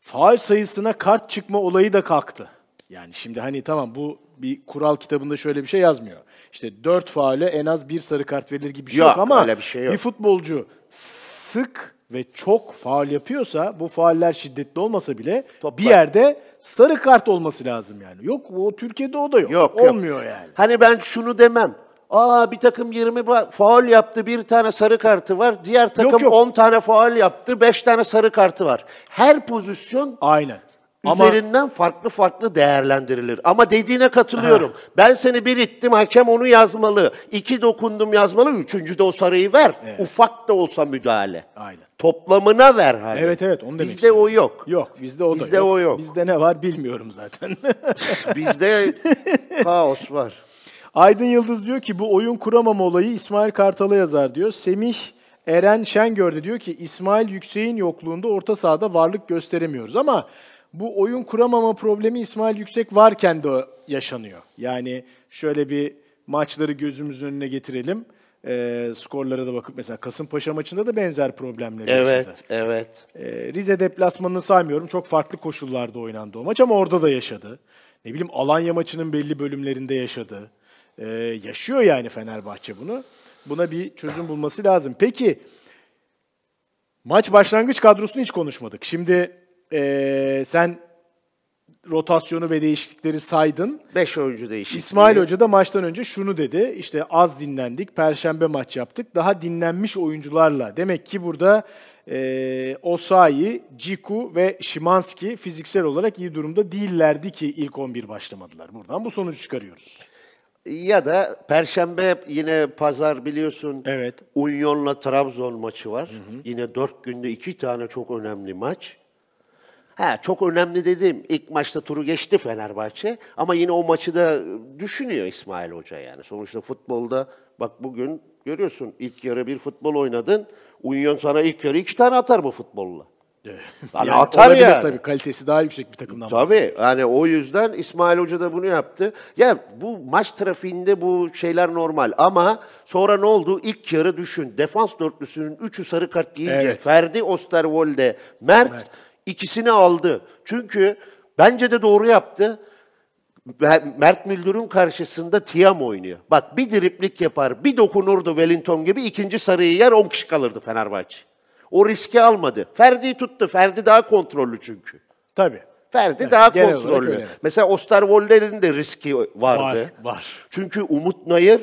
Faal sayısına kart çıkma olayı da kalktı. Yani şimdi hani tamam bu bir kural kitabında şöyle bir şey yazmıyor. İşte dört faale en az bir sarı kart verilir gibi bir şey yok, yok ama bir, şey yok. bir futbolcu sık ve çok faal yapıyorsa bu faaller şiddetli olmasa bile Toplar. bir yerde sarı kart olması lazım yani. Yok o Türkiye'de o da yok. yok Olmuyor yok. yani. Hani ben şunu demem. Aa bir takım 20 faal yaptı, bir tane sarı kartı var. Diğer takım yok, yok. 10 tane faal yaptı, 5 tane sarı kartı var. Her pozisyon Aynen. Ama, üzerinden farklı farklı değerlendirilir. Ama dediğine katılıyorum. Aha. Ben seni bir ittim, hakem onu yazmalı. İki dokundum yazmalı, üçüncü de o sarıyı ver. Evet. Ufak da olsa müdahale. Aynen. Toplamına ver hani. Evet evet onu demek Bizde istedim. o yok. Yok bizde o bizde da yok. o yok. Bizde ne var bilmiyorum zaten. bizde kaos var. Aydın Yıldız diyor ki bu oyun kuramama olayı İsmail Kartal'a yazar diyor. Semih Eren Şengör'de diyor ki İsmail Yüksek'in yokluğunda orta sahada varlık gösteremiyoruz ama bu oyun kuramama problemi İsmail Yüksek varken de yaşanıyor. Yani şöyle bir maçları gözümüzün önüne getirelim. E, skorlara da bakıp mesela Kasımpaşa maçında da benzer problemler yaşadı. Evet, yaşadı. evet. E, Rize deplasmanını saymıyorum. Çok farklı koşullarda oynandı o maç ama orada da yaşadı. Ne bileyim Alanya maçının belli bölümlerinde yaşadı. E, yaşıyor yani Fenerbahçe bunu. Buna bir çözüm bulması lazım. Peki maç başlangıç kadrosunu hiç konuşmadık. Şimdi ee, sen rotasyonu ve değişiklikleri saydın. 5 oyuncu değişikliği. İsmail Hoca da maçtan önce şunu dedi. İşte az dinlendik, perşembe maç yaptık. Daha dinlenmiş oyuncularla. Demek ki burada e, Osayi, Ciku ve Şimanski fiziksel olarak iyi durumda değillerdi ki ilk 11 başlamadılar. Buradan bu sonucu çıkarıyoruz. Ya da Perşembe yine pazar biliyorsun evet. Unionla Trabzon maçı var. Hı hı. Yine dört günde iki tane çok önemli maç. Ha çok önemli dedim. İlk maçta turu geçti Fenerbahçe ama yine o maçı da düşünüyor İsmail Hoca yani. Sonuçta futbolda bak bugün görüyorsun ilk yarı bir futbol oynadın. Union sana ilk yarı iki tane atar bu futbolla. yani, yani atar ya. Tabii kalitesi daha yüksek bir takımdan Tabii yani o yüzden İsmail Hoca da bunu yaptı. Ya bu maç trafiğinde bu şeyler normal ama sonra ne oldu? İlk yarı düşün. Defans dörtlüsünün üçü sarı kart giyince evet. Ferdi, Osterwolde, Mert, Mert İkisini aldı. Çünkü bence de doğru yaptı. Mert Müldür'ün karşısında Tiam oynuyor. Bak bir driplik yapar, bir dokunurdu Wellington gibi ikinci sarıyı yer 10 kişi kalırdı Fenerbahçe. O riski almadı. Ferdi tuttu. Ferdi daha kontrollü çünkü. Tabii. Ferdi evet, daha kontrollü. Mesela Osterwolder'in de riski vardı. Var, var. Çünkü Umut Nayır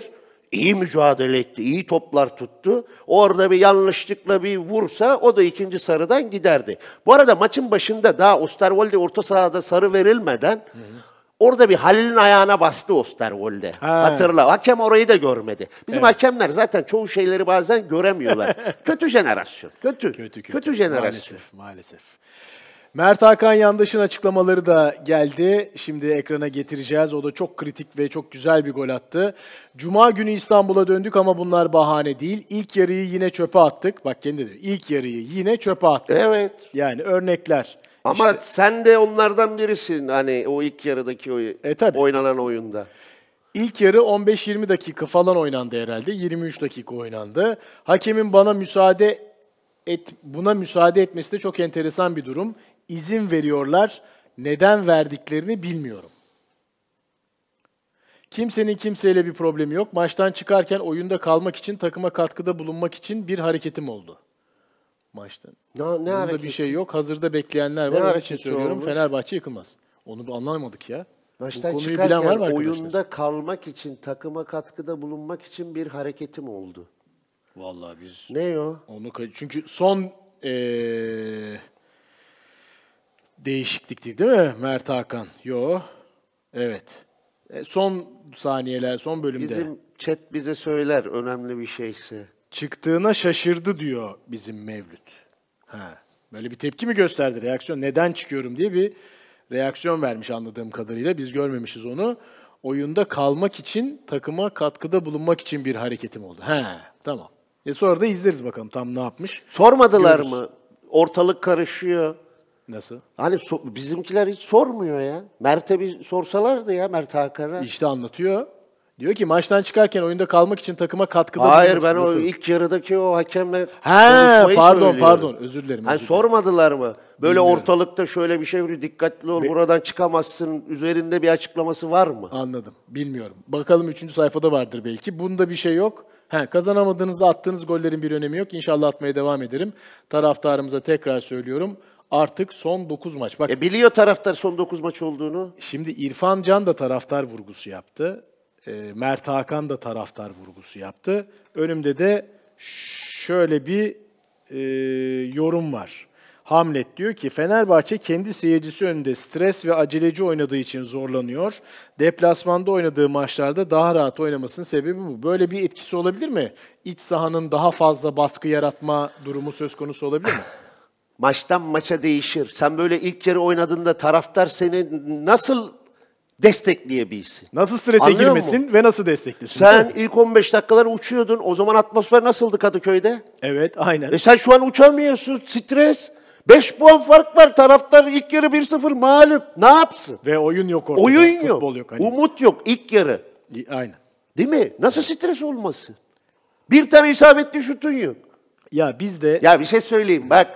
iyi mücadele etti, iyi toplar tuttu. Orada bir yanlışlıkla bir vursa o da ikinci sarıdan giderdi. Bu arada maçın başında daha Osterwolde orta sahada sarı verilmeden orada bir Halil'in ayağına bastı Osterwolde. Ha. Hatırla. Hakem orayı da görmedi. Bizim evet. hakemler zaten çoğu şeyleri bazen göremiyorlar. kötü jenerasyon. Kötü. Kötü, kötü. kötü jenerasyon. Maalesef, maalesef. Mert Hakan Yandaş'ın açıklamaları da geldi. Şimdi ekrana getireceğiz. O da çok kritik ve çok güzel bir gol attı. Cuma günü İstanbul'a döndük ama bunlar bahane değil. İlk yarıyı yine çöpe attık. Bak kendi diyor. İlk yarıyı yine çöpe attık. Evet. Yani örnekler. Ama işte. sen de onlardan birisin hani o ilk yarıdaki o e, tabii. oynanan oyunda. İlk yarı 15-20 dakika falan oynandı herhalde. 23 dakika oynandı. Hakemin bana müsaade et, buna müsaade etmesi de çok enteresan bir durum izin veriyorlar. Neden verdiklerini bilmiyorum. Kimsenin kimseyle bir problemi yok. Maçtan çıkarken oyunda kalmak için, takıma katkıda bulunmak için bir hareketim oldu. Maçtan. Ne, ne Bunda hareketi? bir şey yok. Hazırda bekleyenler var. Ne Onun için söylüyorum olmuş? Fenerbahçe yıkılmaz. Onu anlamadık ya. Maçtan Bu konuyu bilen var mı oyunda kalmak için, takıma katkıda bulunmak için bir hareketim oldu. Vallahi biz... Ne o? Onu çünkü son ee, değişiklikti değil mi Mert Hakan? Yo. Evet. E, son saniyeler, son bölümde. Bizim chat bize söyler önemli bir şeyse. Çıktığına şaşırdı diyor bizim Mevlüt. Ha. Böyle bir tepki mi gösterdi reaksiyon? Neden çıkıyorum diye bir reaksiyon vermiş anladığım kadarıyla. Biz görmemişiz onu. Oyunda kalmak için, takıma katkıda bulunmak için bir hareketim oldu. He, tamam. E sonra da izleriz bakalım tam ne yapmış. Sormadılar Görürüz. mı? Ortalık karışıyor. Nasıl? Hani so bizimkiler hiç sormuyor ya. Mert'e bir sorsalardı ya Mert Hakan'a. İşte anlatıyor. Diyor ki maçtan çıkarken oyunda kalmak için takıma katkıda Hayır ben nasıl? o ilk yarıdaki o hakemle He, pardon söylüyorum. pardon özür dilerim. Hani özür yani sormadılar mı? Böyle Bilmiyorum. ortalıkta şöyle bir şey var dikkatli ol Be- buradan çıkamazsın üzerinde bir açıklaması var mı? Anladım bilmiyorum. Bakalım 3. sayfada vardır belki. Bunda bir şey yok. He, kazanamadığınızda attığınız gollerin bir önemi yok. İnşallah atmaya devam ederim. Taraftarımıza tekrar söylüyorum artık son 9 maç. Bak, E biliyor taraftar son 9 maç olduğunu. Şimdi İrfan Can da taraftar vurgusu yaptı. E, Mert Hakan da taraftar vurgusu yaptı. Önümde de şöyle bir e, yorum var. Hamlet diyor ki Fenerbahçe kendi seyircisi önünde stres ve aceleci oynadığı için zorlanıyor. Deplasmanda oynadığı maçlarda daha rahat oynamasının sebebi bu. Böyle bir etkisi olabilir mi? İç sahanın daha fazla baskı yaratma durumu söz konusu olabilir mi? maçtan maça değişir. Sen böyle ilk yarı oynadığında taraftar seni nasıl destekleyebilsin? Nasıl strese Anlıyor girmesin mu? ve nasıl desteklesin? Sen ilk 15 dakikalar uçuyordun. O zaman atmosfer nasıldı Kadıköy'de? Evet, aynen. E sen şu an uçamıyorsun. Stres. 5 puan fark var. Taraftar ilk yarı 1-0 mağlup. Ne yapsın? Ve oyun yok ortada. Oyun yok. Futbol yok. Hani. Umut yok ilk yarı. Aynen. Değil mi? Nasıl stres olmasın? Bir tane isabetli şutun yok. Ya biz de... Ya bir şey söyleyeyim bak.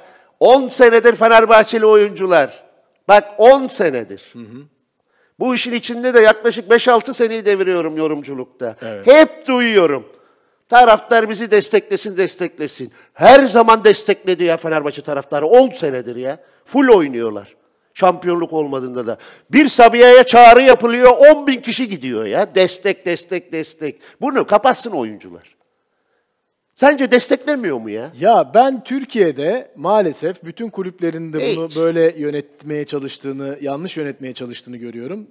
10 senedir Fenerbahçeli oyuncular. Bak 10 senedir. Hı hı. Bu işin içinde de yaklaşık 5-6 seneyi deviriyorum yorumculukta. Evet. Hep duyuyorum. Taraftar bizi desteklesin, desteklesin. Her zaman destekledi ya Fenerbahçe taraftarı. 10 senedir ya. Full oynuyorlar. Şampiyonluk olmadığında da. Bir Sabiha'ya çağrı yapılıyor, 10 bin kişi gidiyor ya. Destek, destek, destek. Bunu kapatsın oyuncular. Sence desteklemiyor mu ya? Ya ben Türkiye'de maalesef bütün kulüplerinde bunu Hiç. böyle yönetmeye çalıştığını, yanlış yönetmeye çalıştığını görüyorum.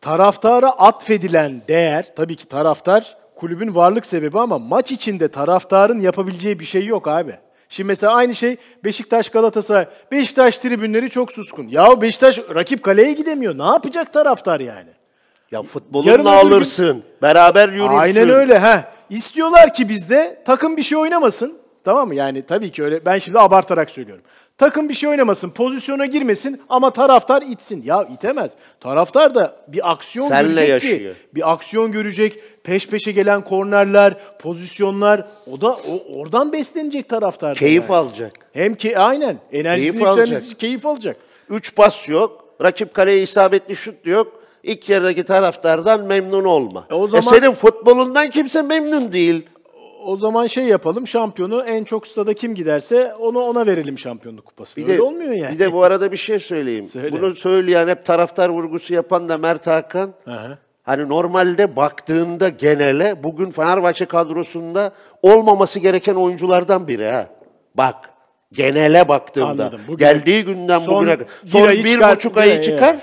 Taraftara atfedilen değer, tabii ki taraftar kulübün varlık sebebi ama maç içinde taraftarın yapabileceği bir şey yok abi. Şimdi mesela aynı şey Beşiktaş Galatasaray. Beşiktaş tribünleri çok suskun. Ya Beşiktaş rakip kaleye gidemiyor. Ne yapacak taraftar yani? Ya futbolunu Yarın alırsın. Gün... Beraber yürürsün. Aynen öyle he. İstiyorlar ki bizde takım bir şey oynamasın. Tamam mı? Yani tabii ki öyle ben şimdi abartarak söylüyorum. Takım bir şey oynamasın, pozisyona girmesin ama taraftar itsin. Ya itemez. Taraftar da bir aksiyon Senle görecek yaşıyor. ki. Bir aksiyon görecek. Peş peşe gelen kornerler, pozisyonlar o da o, oradan beslenecek taraftar. Keyif yani. alacak. Hem ki aynen enerjisini keyif alacak. keyif alacak. Üç pas yok. Rakip kaleye isabetli şut yok ilk yerdeki taraftardan memnun olma. E o zaman... e senin futbolundan kimse memnun değil. O zaman şey yapalım şampiyonu en çok stada kim giderse onu ona verelim şampiyonluk kupasını. Bir de, Öyle olmuyor yani. Bir de bu arada bir şey söyleyeyim. Söyle. Bunu söyleyen hep taraftar vurgusu yapan da Mert Hakan. Aha. Hani normalde baktığında genele bugün Fenerbahçe kadrosunda olmaması gereken oyunculardan biri ha. Bak genele baktığımda Anladım. Bugün, geldiği günden son bugüne son bir, ayı çıkar, buçuk ayı çıkar. Ya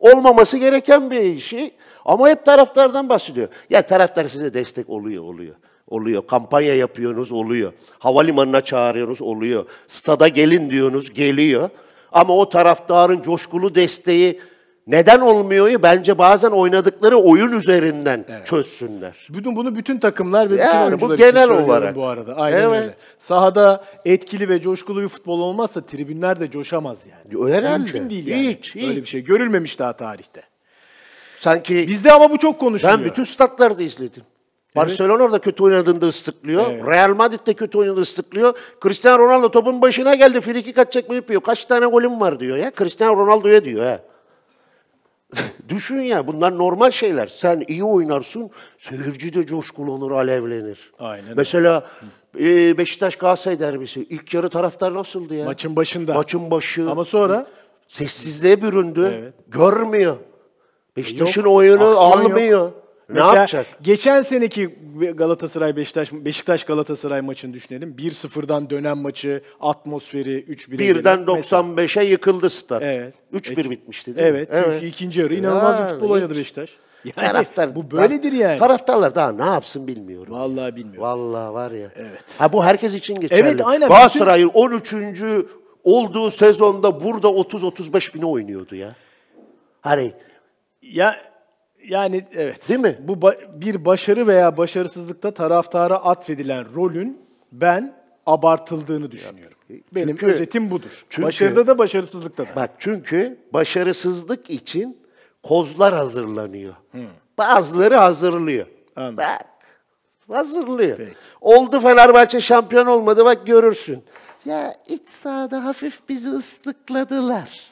olmaması gereken bir işi ama hep taraftardan bahsediyor. Ya taraftar size destek oluyor, oluyor. Oluyor. Kampanya yapıyorsunuz, oluyor. Havalimanına çağırıyorsunuz, oluyor. Stada gelin diyorsunuz, geliyor. Ama o taraftarın coşkulu desteği neden olmuyor? Bence bazen oynadıkları oyun üzerinden evet. çözsünler. Bütün bunu bütün takımlar ve bütün yani, oyuncular bu genel için olarak bu arada. Aynen evet. öyle. Sahada etkili ve coşkulu bir futbol olmazsa tribünler de coşamaz yani. Herhalde. Mümkün değil yani. Hiç, hiç. Öyle bir şey görülmemiş daha tarihte. Sanki Bizde ama bu çok konuşuluyor. Ben bütün statlarda izledim. Evet. Barcelona orada kötü oynadığında ıslıklıyor. Evet. Real Madrid de kötü oynadığında ıslıklıyor. Cristiano Ronaldo topun başına geldi. Friki kaçacak mı yapıyor. Kaç tane golüm var diyor ya. Cristiano Ronaldo'ya diyor ya. Düşün ya bunlar normal şeyler. Sen iyi oynarsın, seyirci de coşkulanır, alevlenir. Aynen. Mesela e, Beşiktaş Galatasaray derbisi ilk yarı taraftar nasıldı ya? Maçın başında. Maçın başı. Ama sonra sessizliğe büründü. Evet. Görmüyor. Beşiktaş'ın oyunu Aksiyon almıyor. Yok. Mesela yapacak? geçen seneki Galatasaray Beşiktaş Beşiktaş Galatasaray maçını düşünelim. 1-0'dan dönen maçı, atmosferi 3-1'e Birden 95'e yıkıldı stat. Evet. 3-1 e, bitmişti değil evet, mi? Çünkü evet. Çünkü ikinci yarı inanılmaz ya, bir futbol oynadı Beşiktaş. Yani taraftar bu böyledir yani. Taraftarlar daha ne yapsın bilmiyorum. Vallahi bilmiyorum. Vallahi var ya. Evet. Ha bu herkes için geçerli. Evet aynen. Galatasaray'ın bütün... 13. olduğu sezonda burada 30 35 bine oynuyordu ya. Hani ya yani evet. Değil mi? Bu ba- bir başarı veya başarısızlıkta taraftara atfedilen rolün ben abartıldığını düşünüyorum. E, çünkü, Benim özetim budur. Çünkü, Başarıda da başarısızlıkta da. Bak çünkü başarısızlık için kozlar hazırlanıyor. Hmm. Bazıları hazırlıyor. Anladım. Bak hazırlıyor. Peki. Oldu Fenerbahçe şampiyon olmadı bak görürsün. Ya iç sahada hafif bizi ıslıkladılar.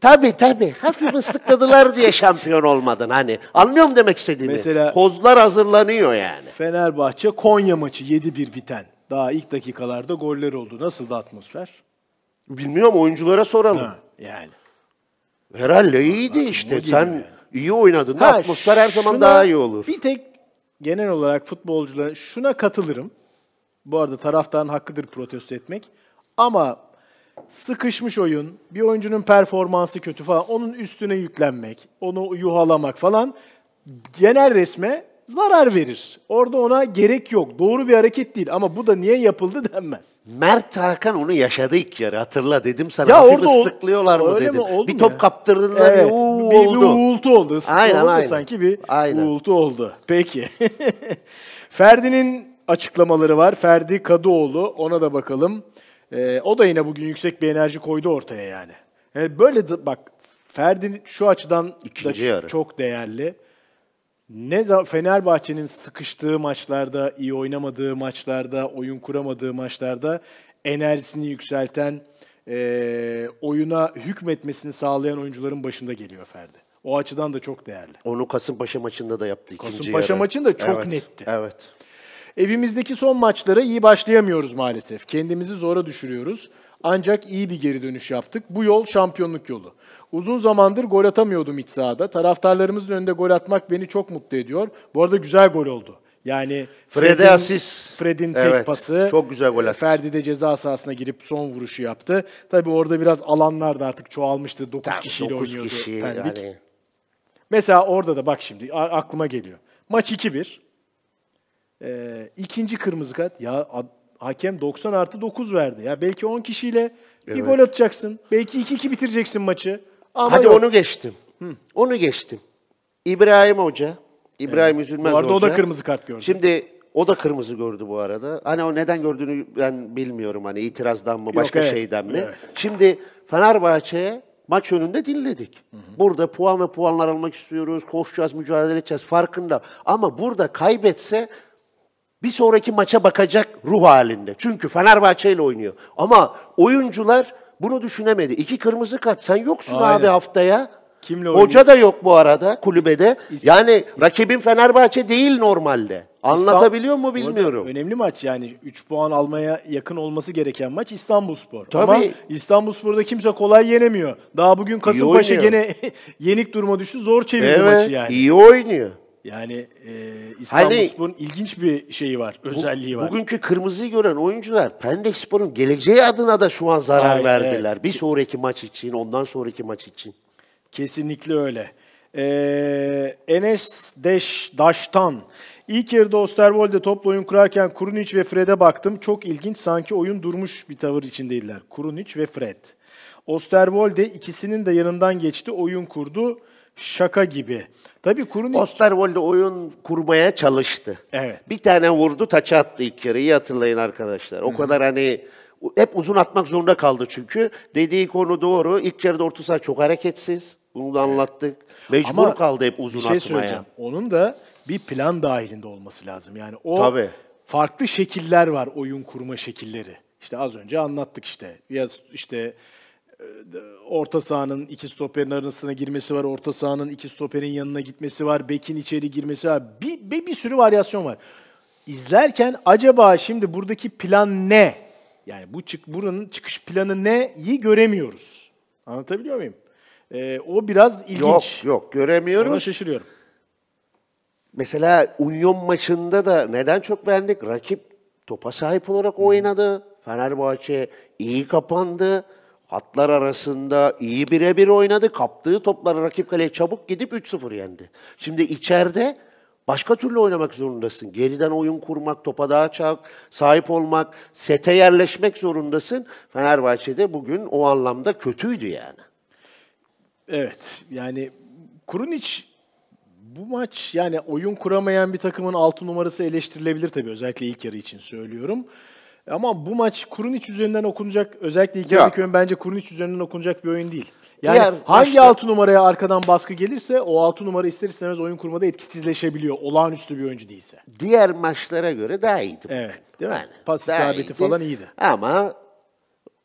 Tabi tabi. Hafif ıslıkladılar diye şampiyon olmadın hani. Anlıyor mu demek istediğimi? Mesela- Kozlar hazırlanıyor yani. Fenerbahçe Konya maçı 7-1 biten. Daha ilk dakikalarda goller oldu. Nasıl da atmosfer? Bilmiyorum oyunculara soralım. Ha, yani. Herhalde iyiydi işte. Sen yani. iyi oynadın. Ha, atmosfer her zaman daha iyi olur. Bir tek genel olarak futbolculara şuna katılırım. Bu arada taraftan hakkıdır protesto etmek. Ama sıkışmış oyun, bir oyuncunun performansı kötü falan, onun üstüne yüklenmek, onu yuhalamak falan genel resme zarar verir. Orada ona gerek yok. Doğru bir hareket değil ama bu da niye yapıldı denmez. Mert Hakan onu yaşadı ilk yarı. Hatırla dedim sana. Ya orada ıslıklıyorlar mı dedim. Mi? bir top ya? kaptırdılar evet, bir uğultu bir, oldu. uğultu oldu. aynen, oldu aynen. sanki bir aynen. uğultu oldu. Peki. Ferdi'nin açıklamaları var. Ferdi Kadıoğlu ona da bakalım. E, o da yine bugün yüksek bir enerji koydu ortaya yani. yani ee, böyle de, bak Ferdi'nin şu açıdan da çok değerli. Ne Fenerbahçe'nin sıkıştığı maçlarda, iyi oynamadığı maçlarda, oyun kuramadığı maçlarda enerjisini yükselten, e, oyuna hükmetmesini sağlayan oyuncuların başında geliyor Ferdi. O açıdan da çok değerli. Onu Kasımpaşa maçında da yaptı ikinci Kasımpaşa yarı. maçında çok evet, netti. Evet. Evimizdeki son maçlara iyi başlayamıyoruz maalesef. Kendimizi zora düşürüyoruz. Ancak iyi bir geri dönüş yaptık. Bu yol şampiyonluk yolu. Uzun zamandır gol atamıyordum iç sahada. Taraftarlarımızın önünde gol atmak beni çok mutlu ediyor. Bu arada güzel gol oldu. Yani Fred'e Fred asist. Fred'in tek evet, pası. Çok güzel gol attı. Ferdi de ceza sahasına girip son vuruşu yaptı. Tabi orada biraz alanlar da artık çoğalmıştı. 9 kişiyle 9 oynuyordu. Kişi, yani. Mesela orada da bak şimdi aklıma geliyor. Maç 2-1. E, ikinci kırmızı kart. Ya hakem 90 artı 9 verdi. Ya belki 10 kişiyle evet. bir gol atacaksın. Belki 2-2 bitireceksin maçı. Ama Hadi yok. onu geçtim. Hı. Onu geçtim. İbrahim Hoca. İbrahim evet. Üzülmez bu arada Hoca. o da kırmızı kart gördü. Şimdi o da kırmızı gördü bu arada. Hani o neden gördüğünü ben bilmiyorum. Hani itirazdan mı başka Yok, evet. şeyden mi? Evet. Şimdi Fenerbahçe'ye maç önünde dinledik. Hı hı. Burada puan ve puanlar almak istiyoruz. Koşacağız, mücadele edeceğiz farkında. Ama burada kaybetse bir sonraki maça bakacak ruh halinde. Çünkü Fenerbahçe ile oynuyor. Ama oyuncular bunu düşünemedi. İki kırmızı kart. Sen yoksun Aynen. abi haftaya. Kimle oynuyor? Hoca da yok bu arada kulübede. İst- yani İst- rakibin Fenerbahçe değil normalde. Anlatabiliyor mu bilmiyorum. Önemli maç yani 3 puan almaya yakın olması gereken maç İstanbulspor. Tabii. Ama İstanbulspor'da kimse kolay yenemiyor. Daha bugün Kasımpaşa gene yenik duruma düştü. Zor çevirdi evet, maçı yani. İyi oynuyor. Yani e, İstanbulspor'un hani, ilginç bir şeyi var, özelliği bu, var. Bugünkü kırmızıyı gören oyuncular Pendik Spor'un geleceği adına da şu an zarar Hayır, verdiler. Evet. Bir sonraki maç için, ondan sonraki maç için. Kesinlikle öyle. Ee, Enes Deş Daştan. İlk yarıda Osterwolde topla oyun kurarken Kurunic ve Fred'e baktım. Çok ilginç sanki oyun durmuş bir tavır içindeydiler. Kurunic ve Fred. Osterwolde ikisinin de yanından geçti, oyun kurdu şaka gibi. Tabii kurum... Osterwold'e oyun kurmaya çalıştı. Evet. Bir tane vurdu, taç attı ilk kere. İyi hatırlayın arkadaşlar. O Hı-hı. kadar hani hep uzun atmak zorunda kaldı çünkü. Dediği konu doğru. İlk yarıda orta saha çok hareketsiz. Bunu da anlattık. Mecbur Ama kaldı hep uzun bir şey atmaya. Onun da bir plan dahilinde olması lazım. Yani o Tabii. farklı şekiller var oyun kurma şekilleri. İşte az önce anlattık işte. Ya işte orta sahanın iki stoperin arasına girmesi var. Orta sahanın iki stoperin yanına gitmesi var. Bekin içeri girmesi var. Bir, bir, bir sürü varyasyon var. İzlerken acaba şimdi buradaki plan ne? Yani bu çık buranın çıkış planı neyi göremiyoruz. Anlatabiliyor muyum? Ee, o biraz ilginç. Yok yok göremiyoruz. Ona şaşırıyorum. Mesela Union maçında da neden çok beğendik? Rakip topa sahip olarak oynadı. Fenerbahçe iyi kapandı. Atlar arasında iyi birebir oynadı. Kaptığı topları rakip kaleye çabuk gidip 3-0 yendi. Şimdi içeride başka türlü oynamak zorundasın. Geriden oyun kurmak, topa daha çak, sahip olmak, sete yerleşmek zorundasın. Fenerbahçe'de bugün o anlamda kötüydü yani. Evet yani Kurunic bu maç yani oyun kuramayan bir takımın altı numarası eleştirilebilir tabii özellikle ilk yarı için söylüyorum. Ama bu maç kurun iç üzerinden okunacak özellikle ilk yarıdaki oyun bence iç üzerinden okunacak bir oyun değil. Yani Diğer hangi maçta... 6 numaraya arkadan baskı gelirse o 6 numara ister istemez oyun kurmada etkisizleşebiliyor. Olağanüstü bir oyuncu değilse. Diğer maçlara göre daha iyiydi. Evet. Değil mi? Yani, Pas isabeti iyiydi. falan iyiydi. Ama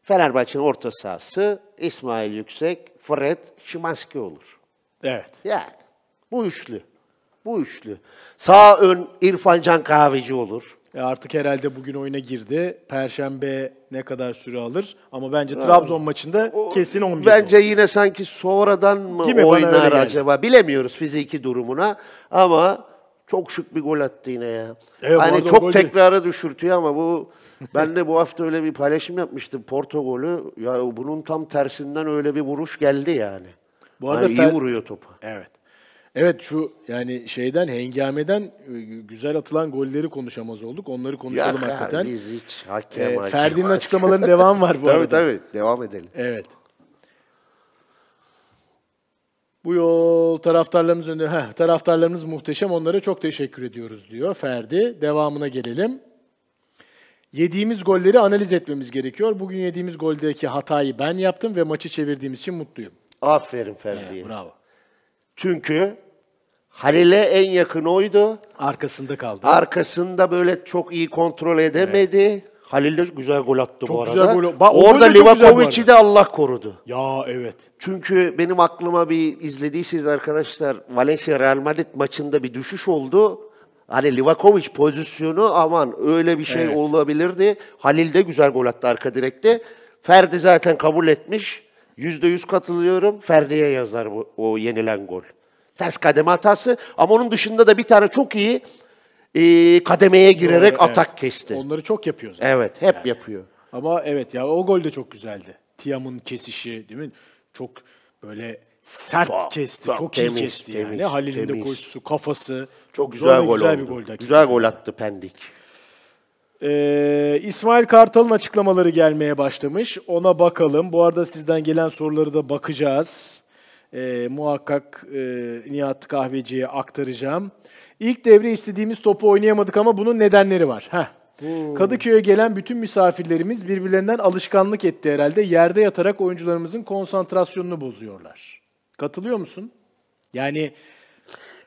Fenerbahçe'nin orta sahası İsmail Yüksek, Fred, Şimanski olur. Evet. Yani bu üçlü. Bu üçlü. Sağ ön İrfan Can Kahveci olur. E, artık herhalde bugün oyuna girdi. Perşembe ne kadar süre alır? Ama bence ha. Trabzon maçında kesin 11. Bence olur. yine sanki sonradan mı Gibi oynar acaba? Bilemiyoruz fiziki durumuna ama çok şık bir gol attı yine ya. Evet, hani çok golcü. tekrara düşürtüyor ama bu ben de bu hafta öyle bir paylaşım yapmıştım. Porto golü ya bunun tam tersinden öyle bir vuruş geldi yani. Bu arada yani iyi vuruyor topu. Evet. Evet şu yani şeyden hengameden e, güzel atılan golleri konuşamaz olduk. Onları konuşalım ya, hakikaten. Biz hiç hakem ee, Ferdi'nin açıklamalarının devam var bu tabii, arada. Tabii tabii devam edelim. Evet. Bu yol taraftarlarımız önünde. Heh, taraftarlarımız muhteşem. Onlara çok teşekkür ediyoruz diyor Ferdi. Devamına gelelim. Yediğimiz golleri analiz etmemiz gerekiyor. Bugün yediğimiz goldeki hatayı ben yaptım ve maçı çevirdiğimiz için mutluyum. Aferin Ferdi. Evet, bravo. Çünkü Halil'e en yakın oydu. Arkasında kaldı. Arkasında böyle çok iyi kontrol edemedi. Evet. Halil de güzel gol attı çok bu arada. Güzel gol. Ba, Orada Livakovic'i de Allah korudu. Ya evet. Çünkü benim aklıma bir izlediyseniz arkadaşlar Valencia Real Madrid maçında bir düşüş oldu. Hani Livakovic pozisyonu aman öyle bir şey evet. olabilirdi. Halil de güzel gol attı arka direkte. Ferdi zaten kabul etmiş. Yüzde yüz katılıyorum. Ferdi'ye yazar bu, o yenilen gol. Ters kademe hatası ama onun dışında da bir tane çok iyi e, kademeye girerek Doğru, atak evet. kesti. Onları çok yapıyor zaten. Evet, hep yani. yapıyor. Ama evet ya o gol de çok güzeldi. Tiam'ın kesişi değil mi? Çok böyle sert çok, kesti, çok, çok temiz, iyi kesti temiz, yani. Halil'in de koşusu, kafası çok, güzel, güzel gol güzel oldu. Bir gol güzel gol attı Pendik. Ee, İsmail Kartal'ın açıklamaları gelmeye başlamış. Ona bakalım. Bu arada sizden gelen soruları da bakacağız. Ee, muhakkak e, Nihat Kahveci'ye aktaracağım. İlk devre istediğimiz topu oynayamadık ama bunun nedenleri var. Heh. Hmm. Kadıköy'e gelen bütün misafirlerimiz birbirlerinden alışkanlık etti herhalde. Yerde yatarak oyuncularımızın konsantrasyonunu bozuyorlar. Katılıyor musun? Yani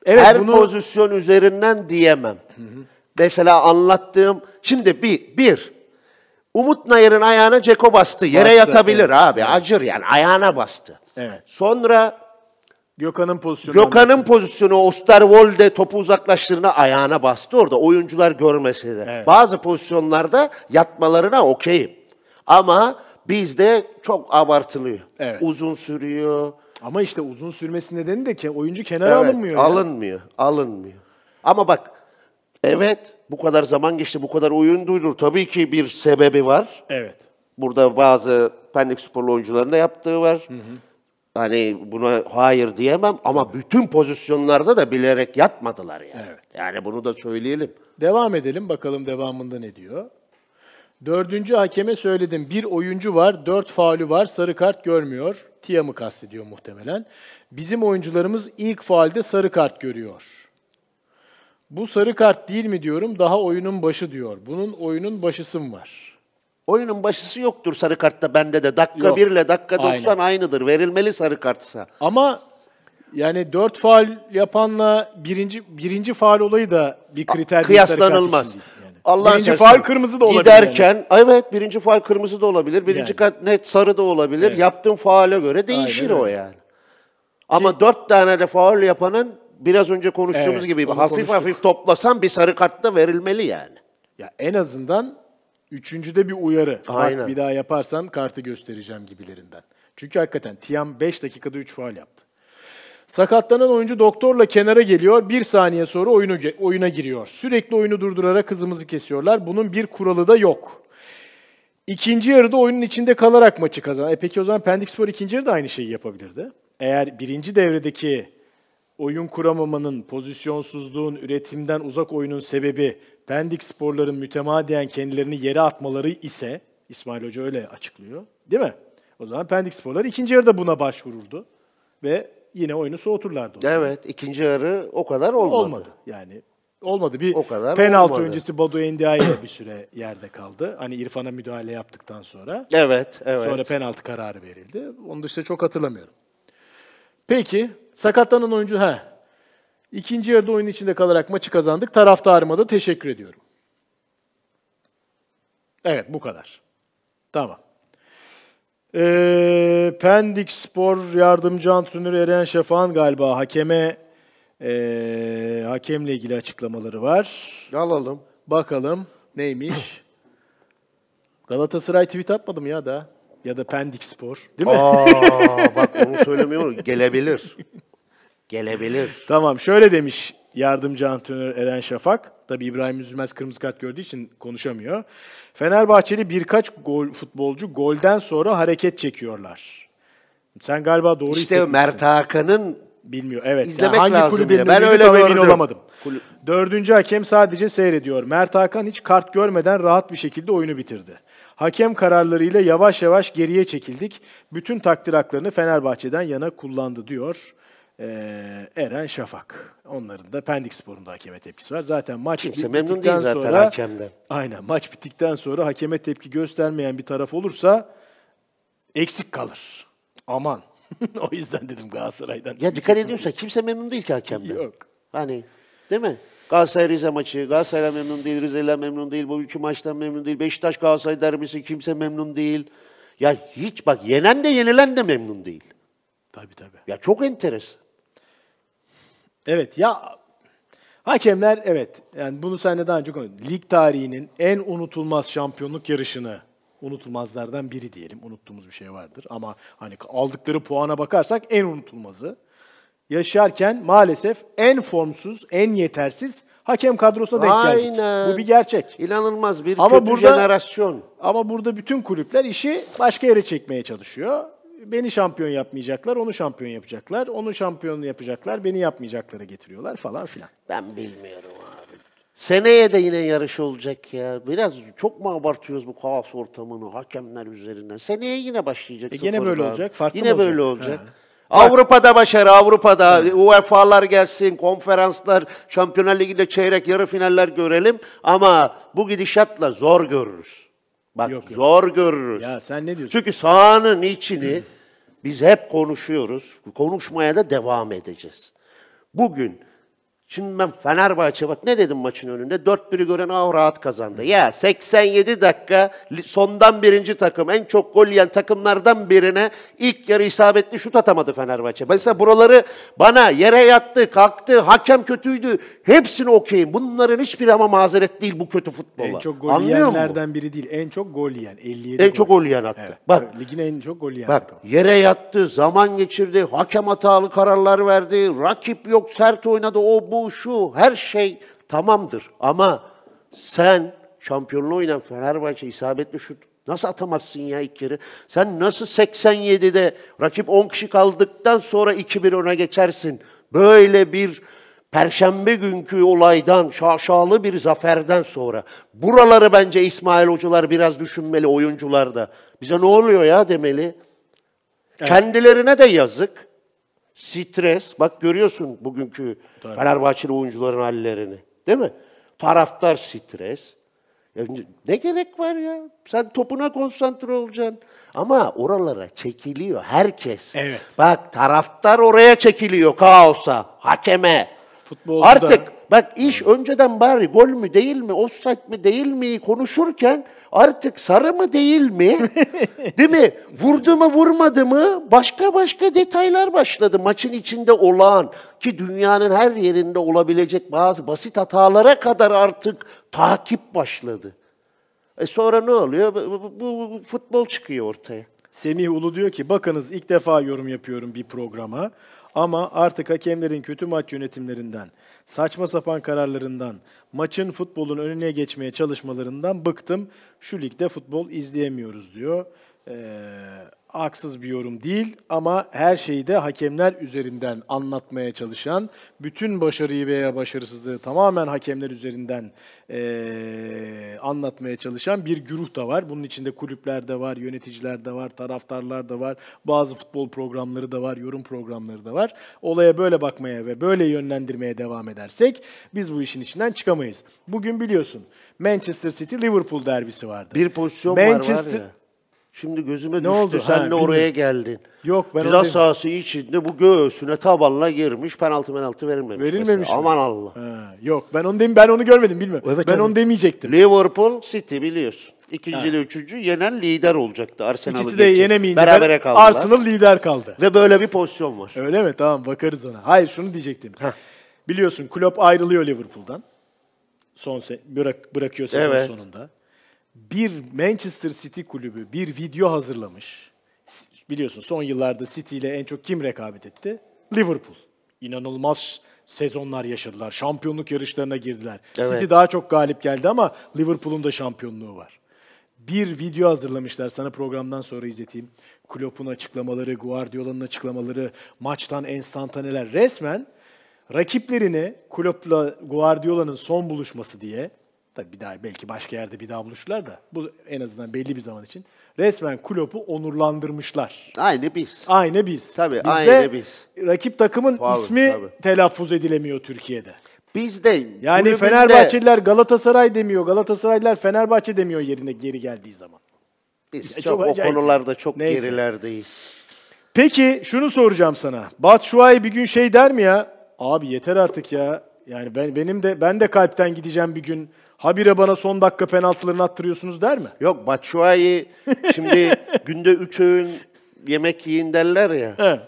evet, her bunu... pozisyon üzerinden diyemem. Hı hı mesela anlattığım şimdi bir bir Umut Nayır'ın ayağına Ceko bastı. Yere bastı, yatabilir evet. abi. Acır yani ayağına bastı. Evet. Sonra Gökhan'ın pozisyonu. Gökhan'ın pozisyonu Osterwolde topu uzaklaştırına ayağına bastı orada. Oyuncular görmese de. Evet. Bazı pozisyonlarda yatmalarına okeyim. Ama bizde çok abartılıyor. Evet. Uzun sürüyor. Ama işte uzun sürmesi nedeni de ki oyuncu kenara evet, alınmıyor. Alınmıyor. Ya. Alınmıyor. Ama bak Evet, bu kadar zaman geçti, bu kadar oyun duydur. Tabii ki bir sebebi var. Evet. Burada bazı Pendik sporlu oyuncuların da yaptığı var. Hı hı. Hani buna hayır diyemem ama bütün pozisyonlarda da bilerek yatmadılar yani. Evet. Yani bunu da söyleyelim. Devam edelim bakalım devamında ne diyor. Dördüncü hakeme söyledim. Bir oyuncu var, dört faulü var, sarı kart görmüyor. Tiam'ı kastediyor muhtemelen. Bizim oyuncularımız ilk faalde sarı kart görüyor. Bu sarı kart değil mi diyorum, daha oyunun başı diyor. Bunun oyunun başısı mı var? Oyunun başısı yoktur sarı kartta bende de. Dakika Yok. 1 ile dakika 90 Aynen. aynıdır. Verilmeli sarı kartsa. Ama yani 4 faal yapanla birinci, birinci faal olayı da bir kriter Kıyaslanılmaz. Değil yani. Allah birinci faal kırmızı da olabilir. Giderken yani. evet birinci faal kırmızı da olabilir. Birinci yani. kart net sarı da olabilir. Evet. Yaptığın faale göre değişir Aynen, o yani. Ama dört tane de faul yapanın biraz önce konuştuğumuz evet, gibi hafif konuştuk. hafif toplasan bir sarı kart da verilmeli yani. Ya en azından üçüncüde bir uyarı. Aynen. Bak bir daha yaparsan kartı göstereceğim gibilerinden. Çünkü hakikaten Tiam 5 dakikada 3 faal yaptı. Sakatlanan oyuncu doktorla kenara geliyor. Bir saniye sonra oyunu, oyuna giriyor. Sürekli oyunu durdurarak hızımızı kesiyorlar. Bunun bir kuralı da yok. İkinci yarıda oyunun içinde kalarak maçı kazan. E peki o zaman Pendikspor Spor ikinci yarıda aynı şeyi yapabilirdi. Eğer birinci devredeki oyun kuramamanın, pozisyonsuzluğun, üretimden uzak oyunun sebebi Pendik sporların mütemadiyen kendilerini yere atmaları ise, İsmail Hoca öyle açıklıyor, değil mi? O zaman Pendik sporlar ikinci yarıda buna başvururdu ve yine oyunu soğuturlardı. Orada. Evet, ikinci yarı o kadar olmadı. Olmadı yani. Olmadı. Bir o kadar penaltı olmadı. öncesi Badu Endiaye bir süre yerde kaldı. Hani İrfan'a müdahale yaptıktan sonra. Evet, evet. Sonra penaltı kararı verildi. Onu dışında çok hatırlamıyorum. Peki, Sakatlanan oyuncu ha İkinci yarıda oyun içinde kalarak maçı kazandık. Taraftarıma da teşekkür ediyorum. Evet bu kadar. Tamam. Ee, Pendik Spor yardımcı antrenörü Eren Şefan galiba hakeme e, hakemle ilgili açıklamaları var. Alalım. Bakalım neymiş. Galatasaray tweet atmadım ya da ya da Pendik Spor değil mi? Aa, bak onu söylemiyor. Gelebilir. Gelebilir. Tamam şöyle demiş yardımcı antrenör Eren Şafak. Tabi İbrahim Üzülmez kırmızı kart gördüğü için konuşamıyor. Fenerbahçeli birkaç gol futbolcu golden sonra hareket çekiyorlar. Sen galiba doğru İşte Mert Hakan'ın bilmiyor. Evet. İzlemek yani hangi kulübün ben öyle emin olamadım. Kulü... Dördüncü hakem sadece seyrediyor. Mert Hakan hiç kart görmeden rahat bir şekilde oyunu bitirdi. Hakem kararlarıyla yavaş yavaş geriye çekildik. Bütün takdir haklarını Fenerbahçe'den yana kullandı diyor ee, Eren Şafak. Onların da Pendik Spor'un da hakeme tepkisi var. Zaten maç Kimse memnun değil zaten sonra, hakemden. Aynen maç bittikten sonra hakeme tepki göstermeyen bir taraf olursa eksik kalır. Aman. o yüzden dedim Galatasaray'dan. Ya dikkat ediyorsa kimse memnun değil ki hakemden. Yok. Hani değil mi? Galatasaray Rize maçı, Galatasaray'la memnun değil, Rize'yle memnun değil, bu ülke maçtan memnun değil, Beşiktaş Galatasaray derbisi kimse memnun değil. Ya hiç bak yenen de yenilen de memnun değil. Tabii tabii. Ya çok enteresan. Evet ya hakemler evet yani bunu seninle daha önce konuştuk. Lig tarihinin en unutulmaz şampiyonluk yarışını unutulmazlardan biri diyelim. Unuttuğumuz bir şey vardır ama hani aldıkları puana bakarsak en unutulmazı yaşarken maalesef en formsuz, en yetersiz hakem kadrosuna denk Aynen. Bu bir gerçek. İnanılmaz bir ama kötü burada, jenerasyon. Ama burada bütün kulüpler işi başka yere çekmeye çalışıyor. Beni şampiyon yapmayacaklar, onu şampiyon yapacaklar, onu şampiyon yapacaklar, beni yapmayacaklara getiriyorlar falan filan. Ben bilmiyorum abi. Seneye de yine yarış olacak ya. Biraz çok mu abartıyoruz bu kaos ortamını hakemler üzerinden? Seneye yine başlayacak. E gene böyle olacak, farklı Yine olacak. böyle olacak. Ha. Avrupa'da başarı, Avrupa'da UEFA'lar gelsin, konferanslar, Şampiyonlar Ligi'nde çeyrek yarı finaller görelim ama bu gidişatla zor görürüz. Bak Yok, yok. zor görürüz. Ya sen ne diyorsun? Çünkü sahanın içini biz hep konuşuyoruz. Konuşmaya da devam edeceğiz. Bugün Şimdi ben Fenerbahçe bak ne dedim maçın önünde? 4-1'ü gören av rahat kazandı. Ya 87 dakika sondan birinci takım en çok gol yiyen takımlardan birine ilk yarı isabetli şut atamadı Fenerbahçe. Mesela buraları bana yere yattı, kalktı, hakem kötüydü. Hepsini okuyayım. Bunların hiçbir ama mazeret değil bu kötü futbola. En çok gol Anlıyor yiyenlerden mu? biri değil. En çok gol yiyen. 57 en gol. çok gol yiyen attı. Evet. Bak ligin en çok gol yiyen. Bak takım. yere yattı, zaman geçirdi, hakem hatalı kararlar verdi, rakip yok sert oynadı o bu şu, her şey tamamdır. Ama sen şampiyonluğu oynayan Fenerbahçe isabetli şut nasıl atamazsın ya ilk kere? Sen nasıl 87'de rakip 10 kişi kaldıktan sonra 2-1 öne geçersin? Böyle bir Perşembe günkü olaydan, şaşalı bir zaferden sonra buraları bence İsmail hocalar biraz düşünmeli oyuncular da Bize ne oluyor ya demeli. Evet. Kendilerine de yazık stres. Bak görüyorsun bugünkü Tabii. Fenerbahçeli oyuncuların hallerini. Değil mi? Taraftar stres. Ya ne gerek var ya? Sen topuna konsantre olacaksın. Ama oralara çekiliyor herkes. Evet. Bak taraftar oraya çekiliyor kaosa, hakeme. Futbolda. Artık bak iş önceden bari gol mü değil mi, offside mi değil mi konuşurken Artık sarı mı değil mi? değil mi? Vurdu mu vurmadı mı? Başka başka detaylar başladı. Maçın içinde olan ki dünyanın her yerinde olabilecek bazı basit hatalara kadar artık takip başladı. E sonra ne oluyor? Bu, bu, bu futbol çıkıyor ortaya. Semih Ulu diyor ki bakınız ilk defa yorum yapıyorum bir programa. Ama artık hakemlerin kötü maç yönetimlerinden, saçma sapan kararlarından, maçın futbolun önüne geçmeye çalışmalarından bıktım. Şu ligde futbol izleyemiyoruz diyor e, haksız bir yorum değil ama her şeyi de hakemler üzerinden anlatmaya çalışan, bütün başarıyı veya başarısızlığı tamamen hakemler üzerinden e, anlatmaya çalışan bir güruh da var. Bunun içinde kulüpler de var, yöneticiler de var, taraftarlar da var, bazı futbol programları da var, yorum programları da var. Olaya böyle bakmaya ve böyle yönlendirmeye devam edersek biz bu işin içinden çıkamayız. Bugün biliyorsun Manchester City Liverpool derbisi vardı. Bir pozisyon Manchester, var var ya. Şimdi gözüme ne düştü oldu? sen ha, de bilmiyorum. oraya geldin. Yok ben Ceza sahası içinde bu göğsüne tabanla girmiş penaltı penaltı verilmemiş. Verilmemiş mi? Aman Allah. Ha, yok ben onu dem ben onu görmedim bilmiyorum. Evet, ben evet. onu demeyecektim. Liverpool City biliyorsun. İkinci ile üçüncü yenen lider olacaktı Arsenal'ı İkisi de geçip. yenemeyince Berabere kaldılar. Arsenal lider kaldı. Ve böyle bir pozisyon var. Öyle mi? Tamam bakarız ona. Hayır şunu diyecektim. Heh. Biliyorsun Klopp ayrılıyor Liverpool'dan. Son se bırak bırakıyor sezon evet. sonunda bir Manchester City kulübü bir video hazırlamış. Biliyorsun son yıllarda City ile en çok kim rekabet etti? Liverpool. İnanılmaz sezonlar yaşadılar. Şampiyonluk yarışlarına girdiler. Evet. City daha çok galip geldi ama Liverpool'un da şampiyonluğu var. Bir video hazırlamışlar. Sana programdan sonra izleteyim. Klopp'un açıklamaları, Guardiola'nın açıklamaları, maçtan enstantaneler. Resmen rakiplerini Klopp'la Guardiola'nın son buluşması diye Tabii bir daha belki başka yerde bir daha buluşurlar da bu en azından belli bir zaman için resmen Klopp'u onurlandırmışlar. Aynı biz. Aynı biz. Tabii Bizde aynı biz. Rakip takımın tabii, ismi tabii. telaffuz edilemiyor Türkiye'de. Biz Bizde. Yani kulübünde... Fenerbahçeliler Galatasaray demiyor, Galatasaraylılar Fenerbahçe demiyor yerine geri geldiği zaman. Biz çok, çok o konularda çok Neyse. gerilerdeyiz. Peki şunu soracağım sana. Batshuayi bir gün şey der mi ya? Abi yeter artık ya. Yani ben benim de ben de kalpten gideceğim bir gün. Habire bana son dakika penaltılarını attırıyorsunuz der mi? Yok Batshuayi şimdi günde üç öğün yemek yiyin derler ya. He.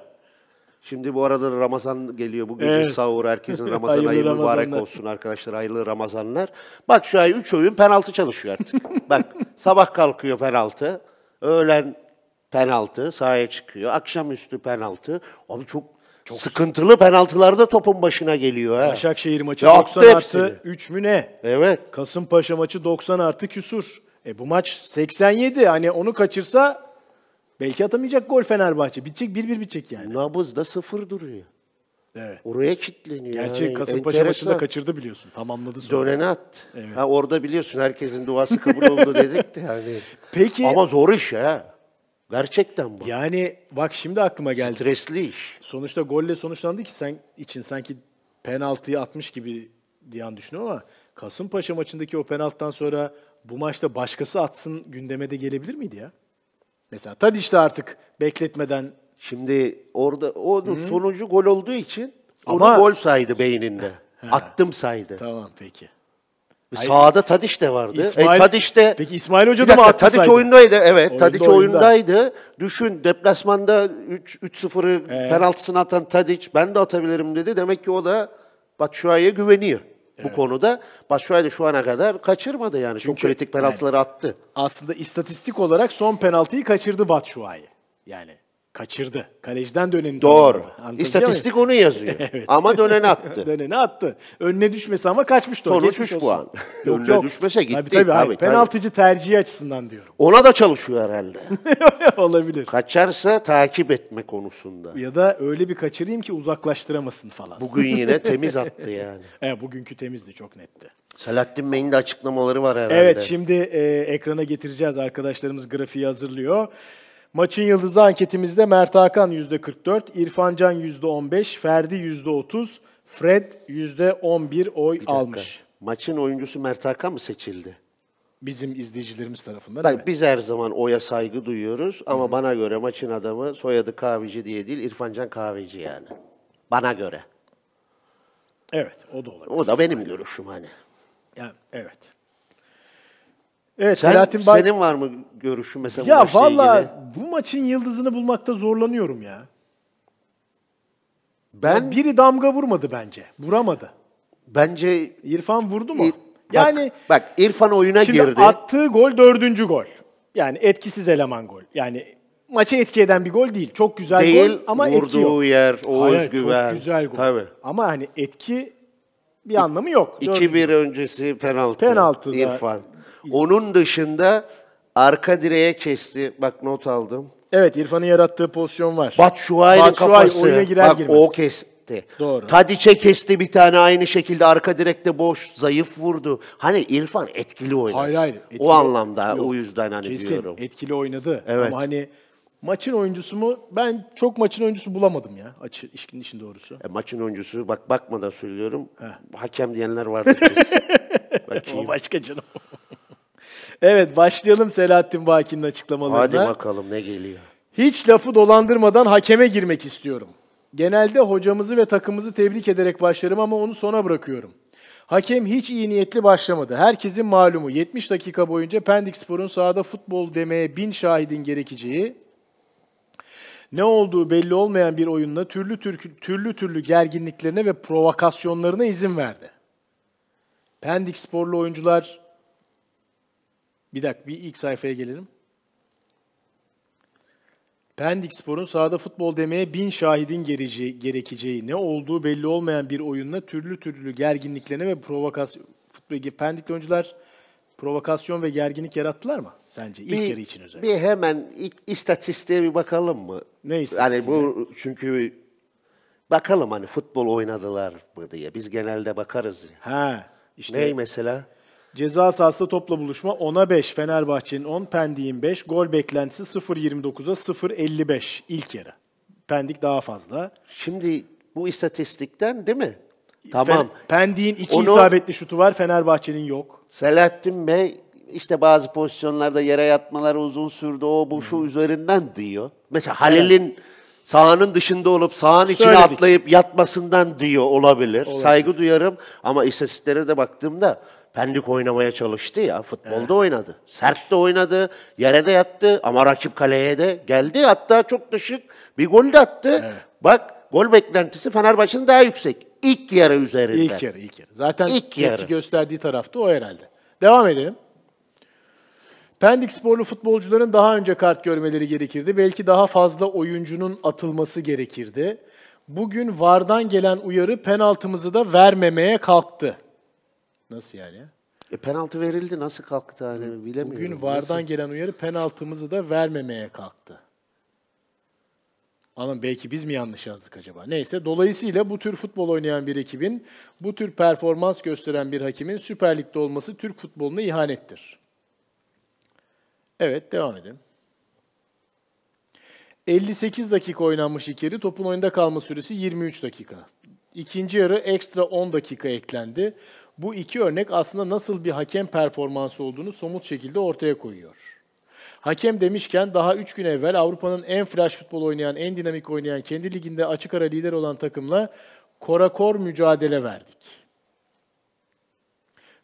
Şimdi bu arada Ramazan geliyor. Bugün evet. sahur. Herkesin Ramazan ayı mübarek olsun arkadaşlar. Hayırlı Ramazanlar. Bak şu ay 3 öğün penaltı çalışıyor artık. Bak sabah kalkıyor penaltı. Öğlen penaltı. Sahaya çıkıyor. Akşamüstü penaltı. Abi çok çok Sıkıntılı süper. penaltılarda topun başına geliyor. He. Başakşehir maçı ya 90 artı 3 mü ne? Evet. Kasımpaşa maçı 90 artı küsur. E bu maç 87. Hani onu kaçırsa belki atamayacak gol Fenerbahçe. Bitecek 1-1 bitecek yani. Nabız da sıfır duruyor. Evet. Oraya kilitleniyor. Gerçi yani, Kasımpaşa enteresan. maçı kaçırdı biliyorsun. Tamamladı sonra. Dönene at. Evet. Ha, orada biliyorsun herkesin duası kabul oldu dedik de yani. Peki. Ama zor iş ya. Gerçekten bu. Yani bak şimdi aklıma geldi. Stresli iş. Sonuçta golle sonuçlandı ki sen için sanki penaltıyı atmış gibi diye düşünüyorum ama Kasımpaşa maçındaki o penaltıdan sonra bu maçta başkası atsın gündeme de gelebilir miydi ya? Mesela işte artık bekletmeden Şimdi orada onun Hı. sonucu gol olduğu için onu Ama... gol saydı beyninde. He. Attım saydı. Tamam peki. Hayır. Sağda Tadiş de vardı. E, İsmail, e, Tadiş de Peki İsmail Hoca da mı attı Tadiç oyundaydı. Evet, Oyunda Tadiç oyundaydı. Oyunda. Düşün deplasmanda 3 3-0'ı evet. penaltısını atan Tadiç ben de atabilirim dedi. Demek ki o da Batshuayi'ye güveniyor. Evet. Bu konuda Batshuayi de şu ana kadar kaçırmadı yani. Çünkü, Çok kritik penaltıları yani, attı. Aslında istatistik olarak son penaltıyı kaçırdı Batshuayi. Yani kaçırdı. Kaleciden döneni Doğru. İstatistik onu yazıyor. evet. Ama döneni attı. döneni attı. Önüne düşmese ama kaçmış. Sonuç 3 puan. yok, Önüne yok. düşmese gitti. Tabii, tabii, tabii, tabii. Penaltıcı tercihi açısından diyorum. Ona da çalışıyor herhalde. Olabilir. Kaçarsa takip etme konusunda. Ya da öyle bir kaçırayım ki uzaklaştıramasın falan. Bugün yine temiz attı yani. E bugünkü temizdi çok netti. Selahattin Bey'in de açıklamaları var herhalde. Evet şimdi e, ekrana getireceğiz. Arkadaşlarımız grafiği hazırlıyor. Maçın yıldızı anketimizde Mert Hakan %44, İrfan Can %15, Ferdi %30, Fred %11 oy almış. Maçın oyuncusu Mert Hakan mı seçildi? Bizim izleyicilerimiz tarafından. Hayır, biz her zaman oya saygı duyuyoruz ama Hı. bana göre maçın adamı soyadı Kahveci diye değil İrfan Can Kahveci yani. Bana göre. Evet, o da olabilir. O da benim görüşüm hani. Yani evet. Evet, Sen, Selahattin Bay... Senin var mı görüşün mesela Ya şey valla ilgili? bu maçın yıldızını bulmakta zorlanıyorum ya. Ben yani biri damga vurmadı bence. Vuramadı. Bence İrfan vurdu mu? İr... Yani bak, bak İrfan oyuna şimdi girdi. attığı gol dördüncü gol. Yani etkisiz eleman gol. Yani maçı etki eden bir gol değil. Çok güzel değil, gol ama vurduğu etki yok. yer, o Hayır, özgüven. Çok güzel gol. Tabii. Ama hani etki bir anlamı yok. 2-1 öncesi penaltı. Penaltı İrfan. Onun dışında arka direğe kesti. Bak not aldım. Evet İrfan'ın yarattığı pozisyon var. Bat Şuay'ın Batshuayi kafası. oyuna girer Bak girmez. o kesti. Doğru. Tadiç'e kesti bir tane aynı şekilde arka direkte boş zayıf vurdu. Hani İrfan etkili oynadı. Hayır hayır. Etkili, o anlamda yok. o yüzden hani Kesin, diyorum. etkili oynadı. Evet. Ama hani maçın oyuncusu mu? Ben çok maçın oyuncusu bulamadım ya açı, işin, işin doğrusu. E, maçın oyuncusu bak bakmadan söylüyorum. Heh. Hakem diyenler vardı. o başka canım. Evet başlayalım Selahattin Baki'nin açıklamalarına. Hadi bakalım ne geliyor. Hiç lafı dolandırmadan hakeme girmek istiyorum. Genelde hocamızı ve takımımızı tebrik ederek başlarım ama onu sona bırakıyorum. Hakem hiç iyi niyetli başlamadı. Herkesin malumu 70 dakika boyunca Pendik Spor'un sahada futbol demeye bin şahidin gerekeceği, ne olduğu belli olmayan bir oyunla türlü türlü, türlü, türlü gerginliklerine ve provokasyonlarına izin verdi. Pendik Sporlu oyuncular bir dakika bir ilk sayfaya gelelim. Pendik Spor'un sahada futbol demeye bin şahidin gerici, gerekeceği, ne olduğu belli olmayan bir oyunla türlü türlü gerginliklerine ve provokasyon... Futbol, Pendikli oyuncular provokasyon ve gerginlik yarattılar mı sence ilk bir, yarı için özellikle? Bir hemen ilk istatistiğe bir bakalım mı? Ne istatistiğe? Hani bu çünkü bakalım hani futbol oynadılar mı diye. Biz genelde bakarız. Ha işte. Ney mesela? Ceza sahasında topla buluşma 10'a 5 Fenerbahçe'nin 10, Pendik'in 5. Gol beklentisi 0.29'a 0.55 ilk yarı. Pendik daha fazla. Şimdi bu istatistikten değil mi? Tamam. Pendik'in iki Onu, isabetli şutu var, Fenerbahçe'nin yok. Selahattin Bey işte bazı pozisyonlarda yere yatmaları uzun sürdü. O bu şu hmm. üzerinden diyor. Mesela Halil'in evet. sahanın dışında olup sahanın Söyledik. içine atlayıp yatmasından diyor olabilir. olabilir. Saygı duyarım ama istatistiklere de baktığımda Pendik oynamaya çalıştı ya. Futbolda evet. oynadı. Sert de oynadı. Yere de yattı. Ama rakip kaleye de geldi. Hatta çok da bir gol de attı. Evet. Bak gol beklentisi Fenerbahçe'nin daha yüksek. İlk yarı üzerinde. İlk yarı, ilk yarı. Zaten ilk yarı. gösterdiği tarafta o herhalde. Devam edelim. Pendik sporlu futbolcuların daha önce kart görmeleri gerekirdi. Belki daha fazla oyuncunun atılması gerekirdi. Bugün VAR'dan gelen uyarı penaltımızı da vermemeye kalktı. Nasıl yani E penaltı verildi nasıl kalktı hani bilemiyorum. Bugün VAR'dan nasıl? gelen uyarı penaltımızı da vermemeye kalktı. Anam belki biz mi yanlış yazdık acaba? Neyse dolayısıyla bu tür futbol oynayan bir ekibin, bu tür performans gösteren bir hakimin Süper Lig'de olması Türk futboluna ihanettir. Evet devam edelim. 58 dakika oynanmış ilk yarı, topun oyunda kalma süresi 23 dakika. İkinci yarı ekstra 10 dakika eklendi. Bu iki örnek aslında nasıl bir hakem performansı olduğunu somut şekilde ortaya koyuyor. Hakem demişken daha 3 gün evvel Avrupa'nın en flash futbol oynayan, en dinamik oynayan, kendi liginde açık ara lider olan takımla korakor mücadele verdik.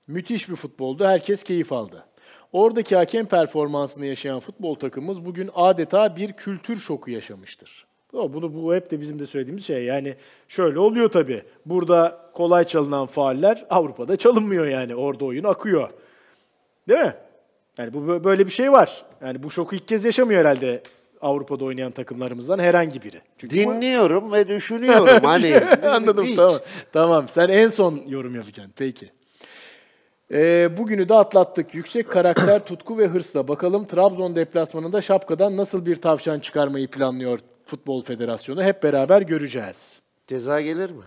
Müthiş bir futboldu, herkes keyif aldı. Oradaki hakem performansını yaşayan futbol takımımız bugün adeta bir kültür şoku yaşamıştır. Bunu bu hep de bizim de söylediğimiz şey. Yani şöyle oluyor tabii. Burada kolay çalınan faaller Avrupa'da çalınmıyor yani. Orada oyun akıyor. Değil mi? Yani bu böyle bir şey var. Yani bu şoku ilk kez yaşamıyor herhalde Avrupa'da oynayan takımlarımızdan herhangi biri. Çünkü Dinliyorum bu... ve düşünüyorum hani. Anladım hiç. tamam. Tamam sen en son yorum yapacaksın peki. Ee, bugünü de atlattık. Yüksek karakter, tutku ve hırsla bakalım Trabzon deplasmanında şapkadan nasıl bir tavşan çıkarmayı planlıyor Futbol Federasyonu hep beraber göreceğiz. Ceza gelir mi?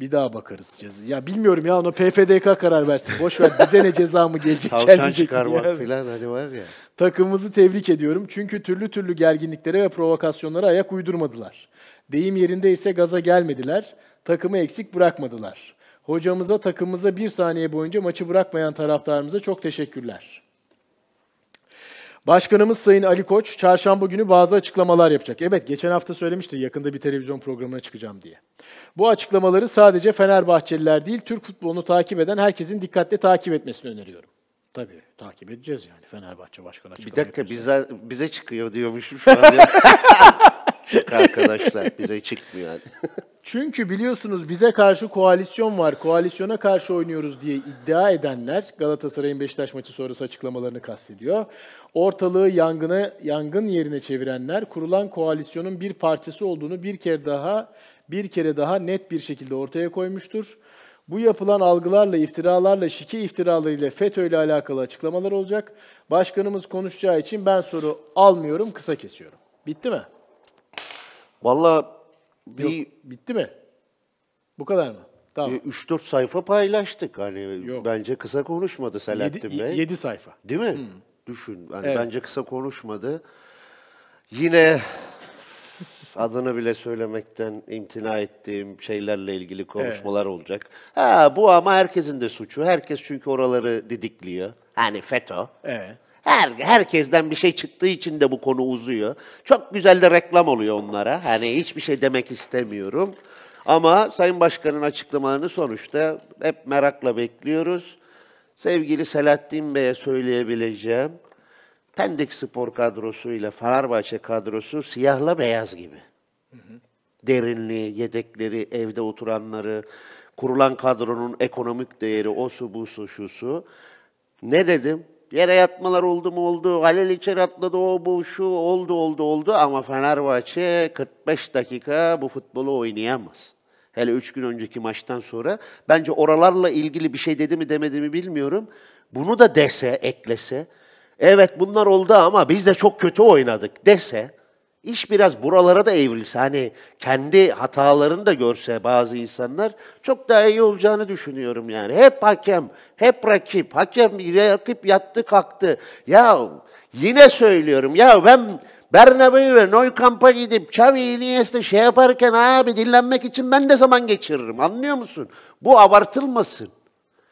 Bir daha bakarız ceza. Ya bilmiyorum ya onu PFDK karar versin. Boş ver bize ne ceza mı gelecek Tavşan çıkarmak yani. falan hani var ya. Takımımızı tebrik ediyorum. Çünkü türlü türlü gerginliklere ve provokasyonlara ayak uydurmadılar. Deyim yerinde ise gaza gelmediler. Takımı eksik bırakmadılar. Hocamıza takımımıza bir saniye boyunca maçı bırakmayan taraftarımıza çok teşekkürler. Başkanımız Sayın Ali Koç çarşamba günü bazı açıklamalar yapacak. Evet geçen hafta söylemişti yakında bir televizyon programına çıkacağım diye. Bu açıklamaları sadece Fenerbahçeliler değil Türk futbolunu takip eden herkesin dikkatle takip etmesini öneriyorum. Tabii takip edeceğiz yani Fenerbahçe Başkanı açıklamaları. Bir dakika bize, bize çıkıyor diyormuş Yok arkadaşlar bize çıkmıyor yani. Çünkü biliyorsunuz bize karşı koalisyon var, koalisyona karşı oynuyoruz diye iddia edenler Galatasaray'ın Beşiktaş maçı sonrası açıklamalarını kastediyor. Ortalığı yangına, yangın yerine çevirenler kurulan koalisyonun bir parçası olduğunu bir kere daha bir kere daha net bir şekilde ortaya koymuştur. Bu yapılan algılarla, iftiralarla, şike iftiralarıyla FETÖ ile alakalı açıklamalar olacak. Başkanımız konuşacağı için ben soru almıyorum, kısa kesiyorum. Bitti mi? Valla bir... Yok, bitti mi? Bu kadar mı? Tamam. 3-4 e, sayfa paylaştık. Hani Yok. bence kısa konuşmadı Selahattin Bey. 7 sayfa. Değil mi? Hmm. Düşün. Yani evet. bence kısa konuşmadı. Yine adını bile söylemekten imtina ettiğim şeylerle ilgili konuşmalar evet. olacak. Ha bu ama herkesin de suçu. Herkes çünkü oraları didikliyor. Hani FETÖ. Evet. Her, herkesten bir şey çıktığı için de bu konu uzuyor. Çok güzel de reklam oluyor onlara. Hani hiçbir şey demek istemiyorum. Ama Sayın Başkan'ın açıklamalarını sonuçta hep merakla bekliyoruz. Sevgili Selahattin Bey'e söyleyebileceğim. Pendik spor kadrosu ile Fenerbahçe kadrosu siyahla beyaz gibi. Derinliği, yedekleri, evde oturanları, kurulan kadronun ekonomik değeri, o su, bu su, şu su. Ne dedim? Yere yatmalar oldu mu oldu, Halil içeri atladı o bu şu oldu oldu oldu ama Fenerbahçe 45 dakika bu futbolu oynayamaz. Hele 3 gün önceki maçtan sonra bence oralarla ilgili bir şey dedi mi demedi mi bilmiyorum. Bunu da dese, eklese, evet bunlar oldu ama biz de çok kötü oynadık dese İş biraz buralara da evrilse hani kendi hatalarını da görse bazı insanlar çok daha iyi olacağını düşünüyorum yani. Hep hakem, hep rakip, hakem rakip yattı kalktı. Ya yine söylüyorum ya ben Bernabeu ve Noy Kamp'a gidip Xavi Iniesta şey yaparken abi dinlenmek için ben de zaman geçiririm anlıyor musun? Bu abartılmasın.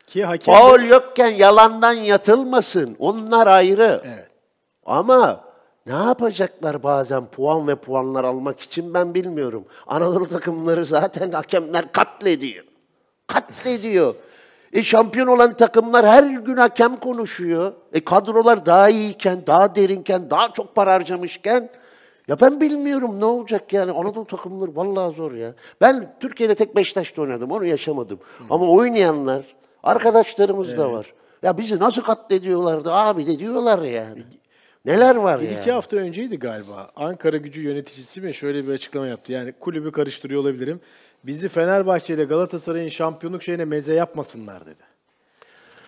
Ki hakem Faul yokken yalandan yatılmasın. Onlar ayrı. Evet. Ama ne yapacaklar bazen puan ve puanlar almak için ben bilmiyorum. Anadolu takımları zaten hakemler katlediyor. Katlediyor. E şampiyon olan takımlar her gün hakem konuşuyor. E kadrolar daha iyiyken, daha derinken, daha çok para harcamışken ya ben bilmiyorum ne olacak yani. Anadolu takımları vallahi zor ya. Ben Türkiye'de tek Beşiktaş'ta oynadım. Onu yaşamadım. Hı. Hmm. Ama oynayanlar, arkadaşlarımız evet. da var. Ya bizi nasıl katlediyorlardı abi de diyorlar yani. E, Neler var ya? Bir yani? iki hafta önceydi galiba. Ankara gücü yöneticisi mi şöyle bir açıklama yaptı. Yani kulübü karıştırıyor olabilirim. Bizi Fenerbahçe ile Galatasaray'ın şampiyonluk şeyine meze yapmasınlar dedi.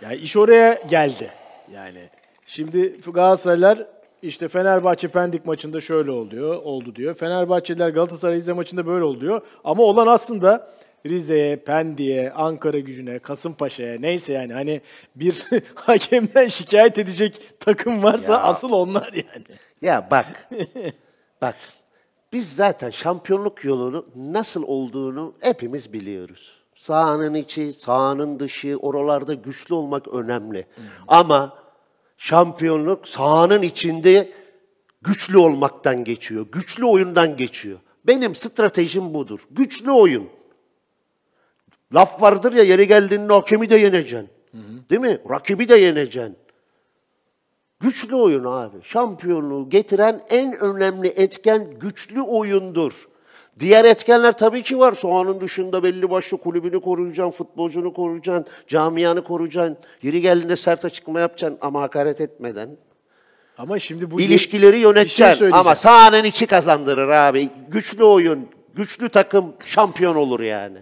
Yani iş oraya geldi. Yani şimdi Galatasaraylar işte Fenerbahçe Pendik maçında şöyle oluyor, oldu diyor. Fenerbahçeliler Galatasaray izle maçında böyle oluyor. Ama olan aslında Rize'ye, Pendik'e, Ankara gücüne, Kasımpaşa'ya neyse yani hani bir hakemden şikayet edecek takım varsa Ya. asıl onlar yani. Ya bak, bak biz zaten şampiyonluk yolunu nasıl olduğunu hepimiz biliyoruz. Sahanın içi, sahanın dışı, oralarda güçlü olmak önemli. Ama şampiyonluk sahanın içinde güçlü olmaktan geçiyor. Güçlü oyundan geçiyor. Benim stratejim budur. Güçlü oyun. Laf vardır ya yeri geldiğinde hakemi de yeneceksin. Değil mi? Rakibi de yeneceksin. Güçlü oyun abi. Şampiyonluğu getiren en önemli etken güçlü oyundur. Diğer etkenler tabii ki var. Soğanın dışında belli başlı kulübünü koruyacaksın, futbolcunu koruyacaksın, camianı koruyacaksın. Yeri geldiğinde sert açıklama yapacaksın ama hakaret etmeden. Ama şimdi bu ilişkileri şey yöneteceksin şey ama sahanın içi kazandırır abi. Güçlü oyun, güçlü takım şampiyon olur yani.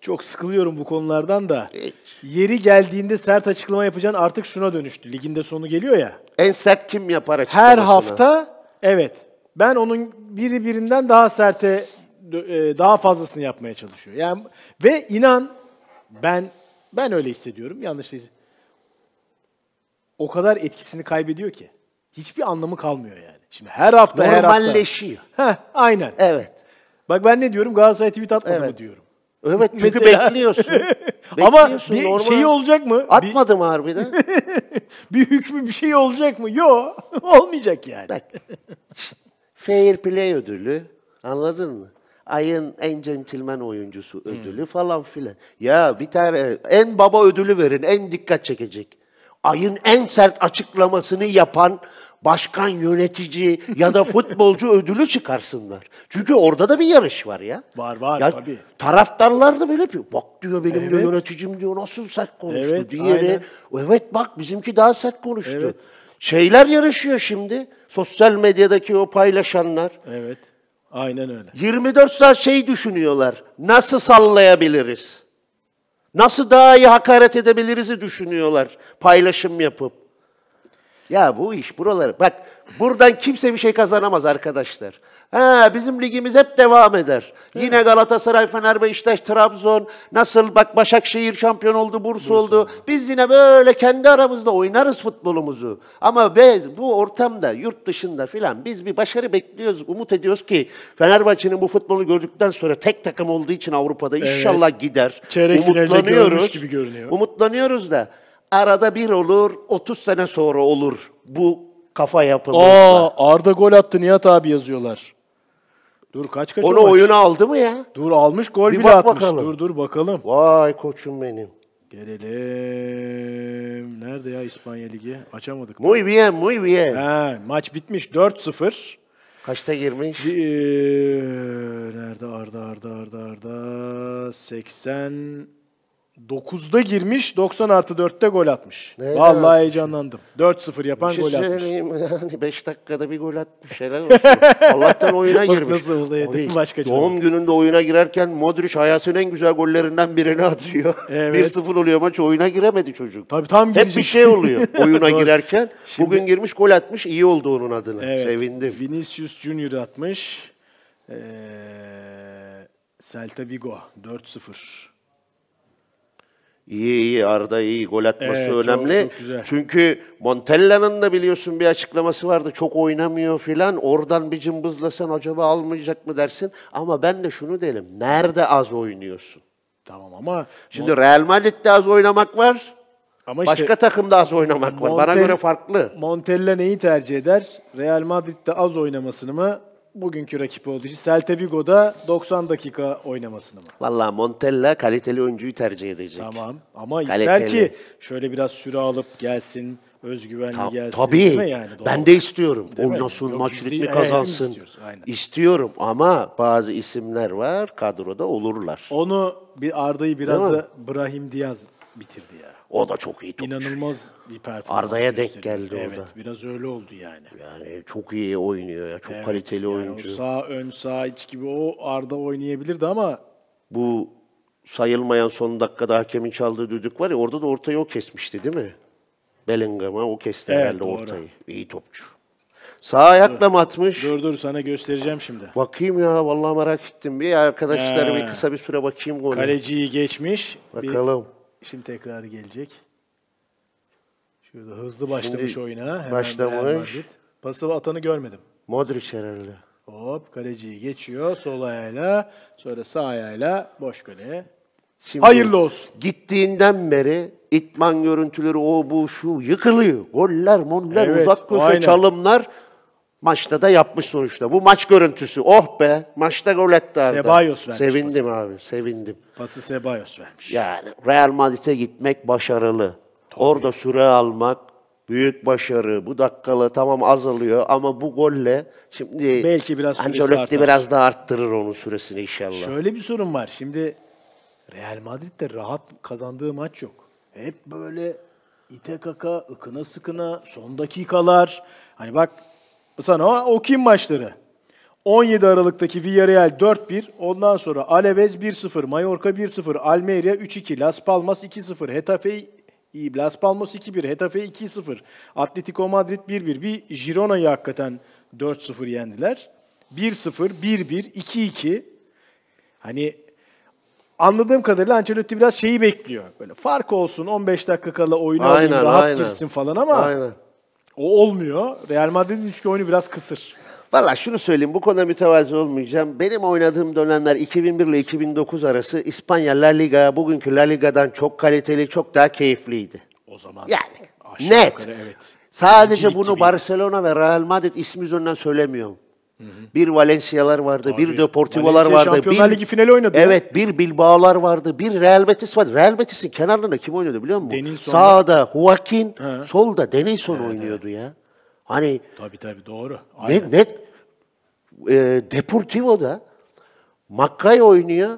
Çok sıkılıyorum bu konulardan da. Hiç. Yeri geldiğinde sert açıklama yapacağın artık şuna dönüştü. Liginde sonu geliyor ya. En sert kim yapar açıklamasını? Her hafta evet. Ben onun biri birinden daha serte e, daha fazlasını yapmaya çalışıyor. Yani ve inan ben ben öyle hissediyorum. Yanlış değil. O kadar etkisini kaybediyor ki. Hiçbir anlamı kalmıyor yani. Şimdi her hafta her hafta. Normalleşiyor. Heh, aynen. Evet. Bak ben ne diyorum? Galatasaray tweet atmadı evet. mı diyorum. Evet çünkü Mesela. bekliyorsun. bekliyorsun Ama bir normal. şeyi olacak mı? Atmadım bir... harbiden. bir hükmü bir şey olacak mı? Yok. Olmayacak yani. Bak. Fair Play ödülü. Anladın mı? Ayın en centilmen oyuncusu hmm. ödülü hmm. falan filan. Ya bir tane en baba ödülü verin. En dikkat çekecek. Ayın en sert açıklamasını yapan başkan, yönetici ya da futbolcu ödülü çıkarsınlar. Çünkü orada da bir yarış var ya. Var var ya, tabii. Taraftarlar da böyle bir, Bak diyor benim evet. diyor yöneticim diyor nasıl sert konuştu. Evet, Diğeri aynen. evet bak bizimki daha sert konuştu. Evet. Şeyler yarışıyor şimdi. Sosyal medyadaki o paylaşanlar. Evet. Aynen öyle. 24 saat şey düşünüyorlar. Nasıl sallayabiliriz? Nasıl daha iyi hakaret edebiliriz'i düşünüyorlar paylaşım yapıp. Ya bu iş buraları bak buradan kimse bir şey kazanamaz arkadaşlar. Ha, bizim ligimiz hep devam eder. Evet. Yine Galatasaray, Fenerbahçe, Trabzon. Nasıl bak Başakşehir şampiyon oldu, Bursa, Bursa oldu. Biz yine böyle kendi aramızda oynarız futbolumuzu. Ama biz bu ortamda, yurt dışında filan biz bir başarı bekliyoruz. Umut ediyoruz ki Fenerbahçe'nin bu futbolu gördükten sonra tek takım olduğu için Avrupa'da inşallah gider. Çeyrek Umutlanıyoruz. gibi görünüyor. Umutlanıyoruz da arada bir olur, 30 sene sonra olur bu kafa yapımızla. Aa, Arda gol attı Nihat abi yazıyorlar. Dur kaç kaç Onu o oyuna aldı mı ya? Dur almış gol Bir bile atmış. bakalım. Dur dur bakalım. Vay koçum benim. Gelelim. Nerede ya İspanya Ligi? Açamadık. Muy bien, muy bien. He, maç bitmiş 4-0. Kaçta girmiş? Ee, nerede Arda Arda Arda Arda 80 9'da girmiş, 90 artı 4'te gol atmış. Ne Vallahi ya? heyecanlandım. 4-0 yapan şey gol atmış. Yani 5 dakikada bir gol atmış. Helal olsun. Allah'tan oyuna Bak girmiş. Nasıl oldu yedim başka Doğum canım. gününde oyuna girerken Modric hayatının en güzel gollerinden birini atıyor. Evet. 1-0 oluyor maç oyuna giremedi çocuk. Tabii tam girecek. Hep bir şey oluyor oyuna girerken. Şimdi... Bugün girmiş gol atmış. iyi oldu onun adına. Evet. Sevindim. Vinicius Junior atmış. Ee, Celta Vigo 4-0 iyi iyi Arda iyi gol atması evet, önemli. Çok, çok güzel. Çünkü Montella'nın da biliyorsun bir açıklaması vardı. Çok oynamıyor filan. Oradan bir cımbızlasan acaba almayacak mı dersin. Ama ben de şunu derim. Nerede az oynuyorsun? Tamam ama şimdi Mont Real Madrid'de az oynamak var. Ama işte, Başka takımda az oynamak Montel, var. Bana göre farklı. Montella neyi tercih eder? Real Madrid'de az oynamasını mı? bugünkü rakip olduğu için Celta Vigo'da 90 dakika oynamasını mı? Valla Montella kaliteli oyuncuyu tercih edecek. Tamam ama kaliteli. ister ki şöyle biraz süre alıp gelsin, özgüvenli Ta gelsin. Tabii yani, ben de istiyorum. Değil Oynasın, mi? maç ritmi kazansın. Evet, istiyorum ama bazı isimler var kadroda olurlar. Onu bir Arda'yı biraz da Brahim Diaz bitirdi ya. O da çok iyi topçu. İnanılmaz bir performans Arda'ya denk geldi evet, o Evet biraz öyle oldu yani. Yani çok iyi oynuyor ya. Çok evet, kaliteli yani oyuncu. Sağ ön sağ iç gibi o Arda oynayabilirdi ama bu sayılmayan son dakikada hakemin çaldığı düdük var ya orada da ortayı o kesmişti değil mi? Bellingham'a o kesti evet, herhalde doğru. ortayı. İyi topçu. Sağ ayakla mı atmış? Dur dur sana göstereceğim şimdi. Bakayım ya vallahi merak ettim. Bir arkadaşlar ee, bir kısa bir süre bakayım golü. Kaleciyi geçmiş. Bakalım. Bir... Şimdi tekrar gelecek. Şurada hızlı başlamış Şimdi oyuna. Hemen başlamış. Pası atanı görmedim. Modric herhalde. Hop kaleciyi geçiyor sol ayağıyla sonra sağ ayağıyla boş kale. Şimdi Hayırlı olsun. Gittiğinden beri itman görüntüleri o bu şu yıkılıyor. Goller, monler, evet, uzak köşe, çalımlar. Maçta da yapmış sonuçta. Bu maç görüntüsü. Oh be. Maçta gol etti Arda. Sebayos vermiş. Sevindim pası. abi. Sevindim. Pası Sebayos vermiş. Yani Real Madrid'e gitmek başarılı. Tabii. Orada süre almak büyük başarı. Bu dakikalı tamam azalıyor ama bu golle şimdi belki biraz Ancelotti biraz daha arttırır onun süresini inşallah. Şöyle bir sorun var. Şimdi Real Madrid'de rahat kazandığı maç yok. Hep böyle ite kaka, ıkına sıkına, son dakikalar. Hani bak sana okuyayım maçları. 17 Aralık'taki Villarreal 4-1, ondan sonra Alaves 1-0, Mallorca 1-0, Almeria 3-2, Las Palmas 2-0, Hetafe Las Palmas 2-1, Hetafe 2-0, Atletico Madrid 1-1. Bir Girona'yı hakikaten 4-0 yendiler. 1-0, 1-1, 2-2. Hani anladığım kadarıyla Ancelotti biraz şeyi bekliyor. Böyle fark olsun 15 dakika kala oyunu aynen, alayım, rahat aynen. girsin falan ama aynen. O olmuyor. Real Madrid'in üçlü oyunu biraz kısır. Valla şunu söyleyeyim bu konuda mütevazi olmayacağım. Benim oynadığım dönemler 2001 ile 2009 arası İspanya La Liga bugünkü La Liga'dan çok kaliteli, çok daha keyifliydi. O zaman. Yani net. Yukarı, evet. Sadece bunu gibi. Barcelona ve Real Madrid ismi üzerinden söylemiyorum. Hı hı. Bir Valencia'lar vardı, Abi, bir Deportivo'lar Valencia vardı. Şampiyonlar bir, Ligi finali oynadı. Evet, ya. bir Bilbao'lar vardı, bir Real Betis vardı. Real Betis'in kenarında kim oynuyordu biliyor musun? Denilson. Sağda Joaquin, ha. solda Denilson evet, oynuyordu evet. ya. Hani Tabii tabii doğru. Aynen. Ne, ne e, Deportivo'da Makkay oynuyor.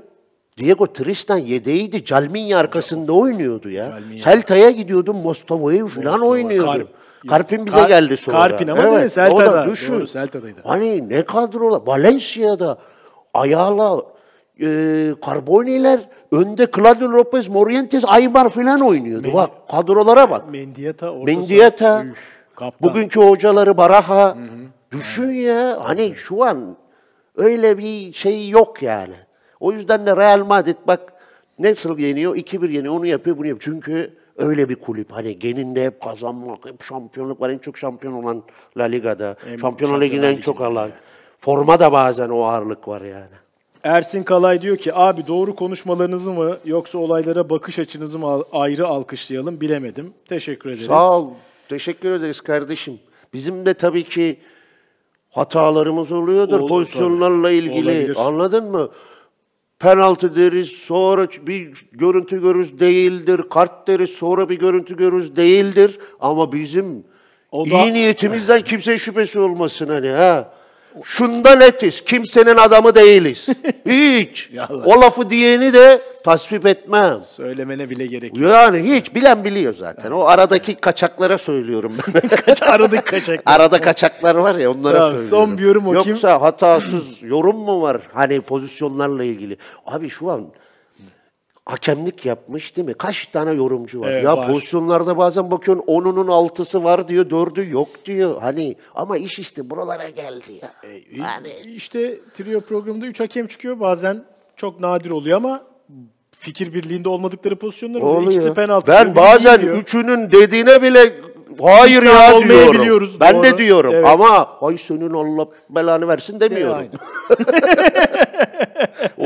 Diego Tristan yedeğiydi. Calminya arkasında oynuyordu ya. Celta'ya gidiyordu, Mostova'yı falan Mostova, oynuyordu. Karp. Karpin bize Kar- geldi sonra. Karpin ama evet, değil mi? O da düşün. Doğru, Celta'daydı. Hani ne kadrola. Valencia'da Ayala, e, Carboniler, önde Claudio Lopez, Morientes, Aybar falan oynuyordu. Men- bak kadrolara bak. Mendieta. Mendieta. Üf, bugünkü hocaları Baraha. Hı-hı. Düşün ya. Hani Hı-hı. şu an öyle bir şey yok yani. O yüzden de Real Madrid bak nasıl yeniyor? 2-1 yeniyor. Onu yapıyor, bunu yapıyor. Çünkü öyle bir kulüp. Hani geninde hep kazanmak, hep şampiyonluk var. En çok şampiyon olan La Liga'da. En, Şampiyon Ligi'nin en çok alan. Forma da bazen o ağırlık var yani. Ersin Kalay diyor ki abi doğru konuşmalarınızı mı yoksa olaylara bakış açınızı mı ayrı alkışlayalım bilemedim. Teşekkür ederiz. Sağ ol. Teşekkür ederiz kardeşim. Bizim de tabii ki hatalarımız oluyordur Olur, pozisyonlarla tabii. ilgili. Olabilir. Anladın mı? penaltı deriz, sonra bir görüntü görürüz değildir, kart deriz, sonra bir görüntü görürüz değildir. Ama bizim o da... iyi niyetimizden kimseye şüphesi olmasın hani ha. Şunda netiz. Kimsenin adamı değiliz. Hiç. o lafı diyeni de tasvip etmem. Söylemene bile gerek yok. Yani hiç. Bilen biliyor zaten. O aradaki kaçaklara söylüyorum ben. Aradaki kaçaklar. Arada kaçaklar var ya onlara tamam, söylüyorum. Son bir yorum o Yoksa kim? hatasız yorum mu var? Hani pozisyonlarla ilgili. Abi şu an hakemlik yapmış değil mi? Kaç tane yorumcu var? Evet, ya var. pozisyonlarda bazen bakıyorsun onunun altısı var diyor, dördü yok diyor. Hani ama iş işte buralara geldi ya. E, yani işte trio programında üç hakem çıkıyor. Bazen çok nadir oluyor ama fikir birliğinde olmadıkları pozisyonlar oluyor. İkisi penaltı. Ben şey bazen diyor. üçünün dediğine bile Hayır ya diyorum. ben doğru. de diyorum evet. ama ay senin Allah belanı versin demiyorum.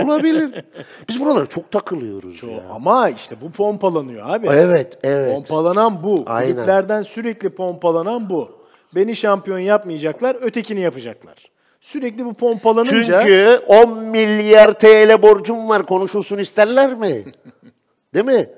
Olabilir. Biz buralara çok takılıyoruz çok, ya. Ama işte bu pompalanıyor abi. Evet, evet. Pompalanan bu. Aynen. Kulüplerden sürekli pompalanan bu. Beni şampiyon yapmayacaklar, ötekini yapacaklar. Sürekli bu pompalanınca... Çünkü 10 milyar TL borcum var konuşulsun isterler mi? Değil mi?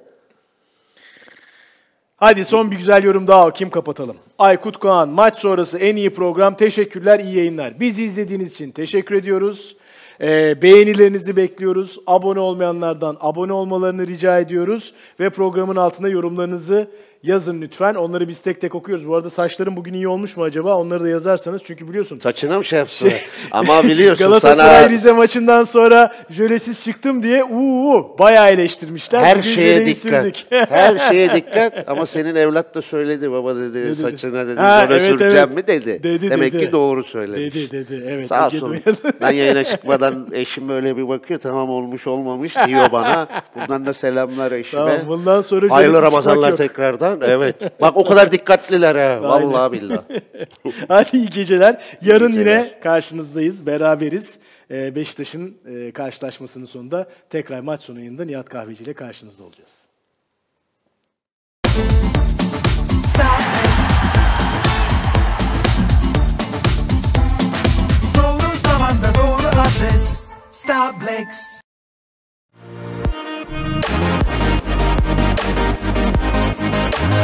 Hadi son bir güzel yorum daha kim kapatalım. Aykut Koğan, maç sonrası en iyi program. Teşekkürler, iyi yayınlar. Bizi izlediğiniz için teşekkür ediyoruz. E, beğenilerinizi bekliyoruz. Abone olmayanlardan abone olmalarını rica ediyoruz. Ve programın altında yorumlarınızı yazın lütfen. Onları biz tek tek okuyoruz. Bu arada saçların bugün iyi olmuş mu acaba? Onları da yazarsanız çünkü biliyorsun. Saçına mı şey yapsın? Şey, ama biliyorsun Galatasaray sana... Rize maçından sonra jölesiz çıktım diye uuu bayağı eleştirmişler. Her bugün şeye dikkat. Her şeye dikkat ama senin evlat da söyledi baba dedi, dedi saçına dedi ha, evet, süreceğim evet. mi dedi. dedi Demek dedi. ki doğru söylemiş. Dedi dedi evet. Sağ olsun. ben yayına çıkmadan eşim öyle bir bakıyor tamam olmuş olmamış diyor bana. Bundan da selamlar eşime. Tamam, bundan sonra Hayırlı Ramazanlar tekrardan. Hasan. Evet. Bak o kadar dikkatliler ha. Vallahi billah. Hadi iyi geceler. Yarın iyi geceler. yine karşınızdayız. Beraberiz. Ee, Beşiktaş'ın e, karşılaşmasının sonunda tekrar maç sonu yayında Nihat Kahveci ile karşınızda olacağız. Doğru zamanda doğru adres Starblakes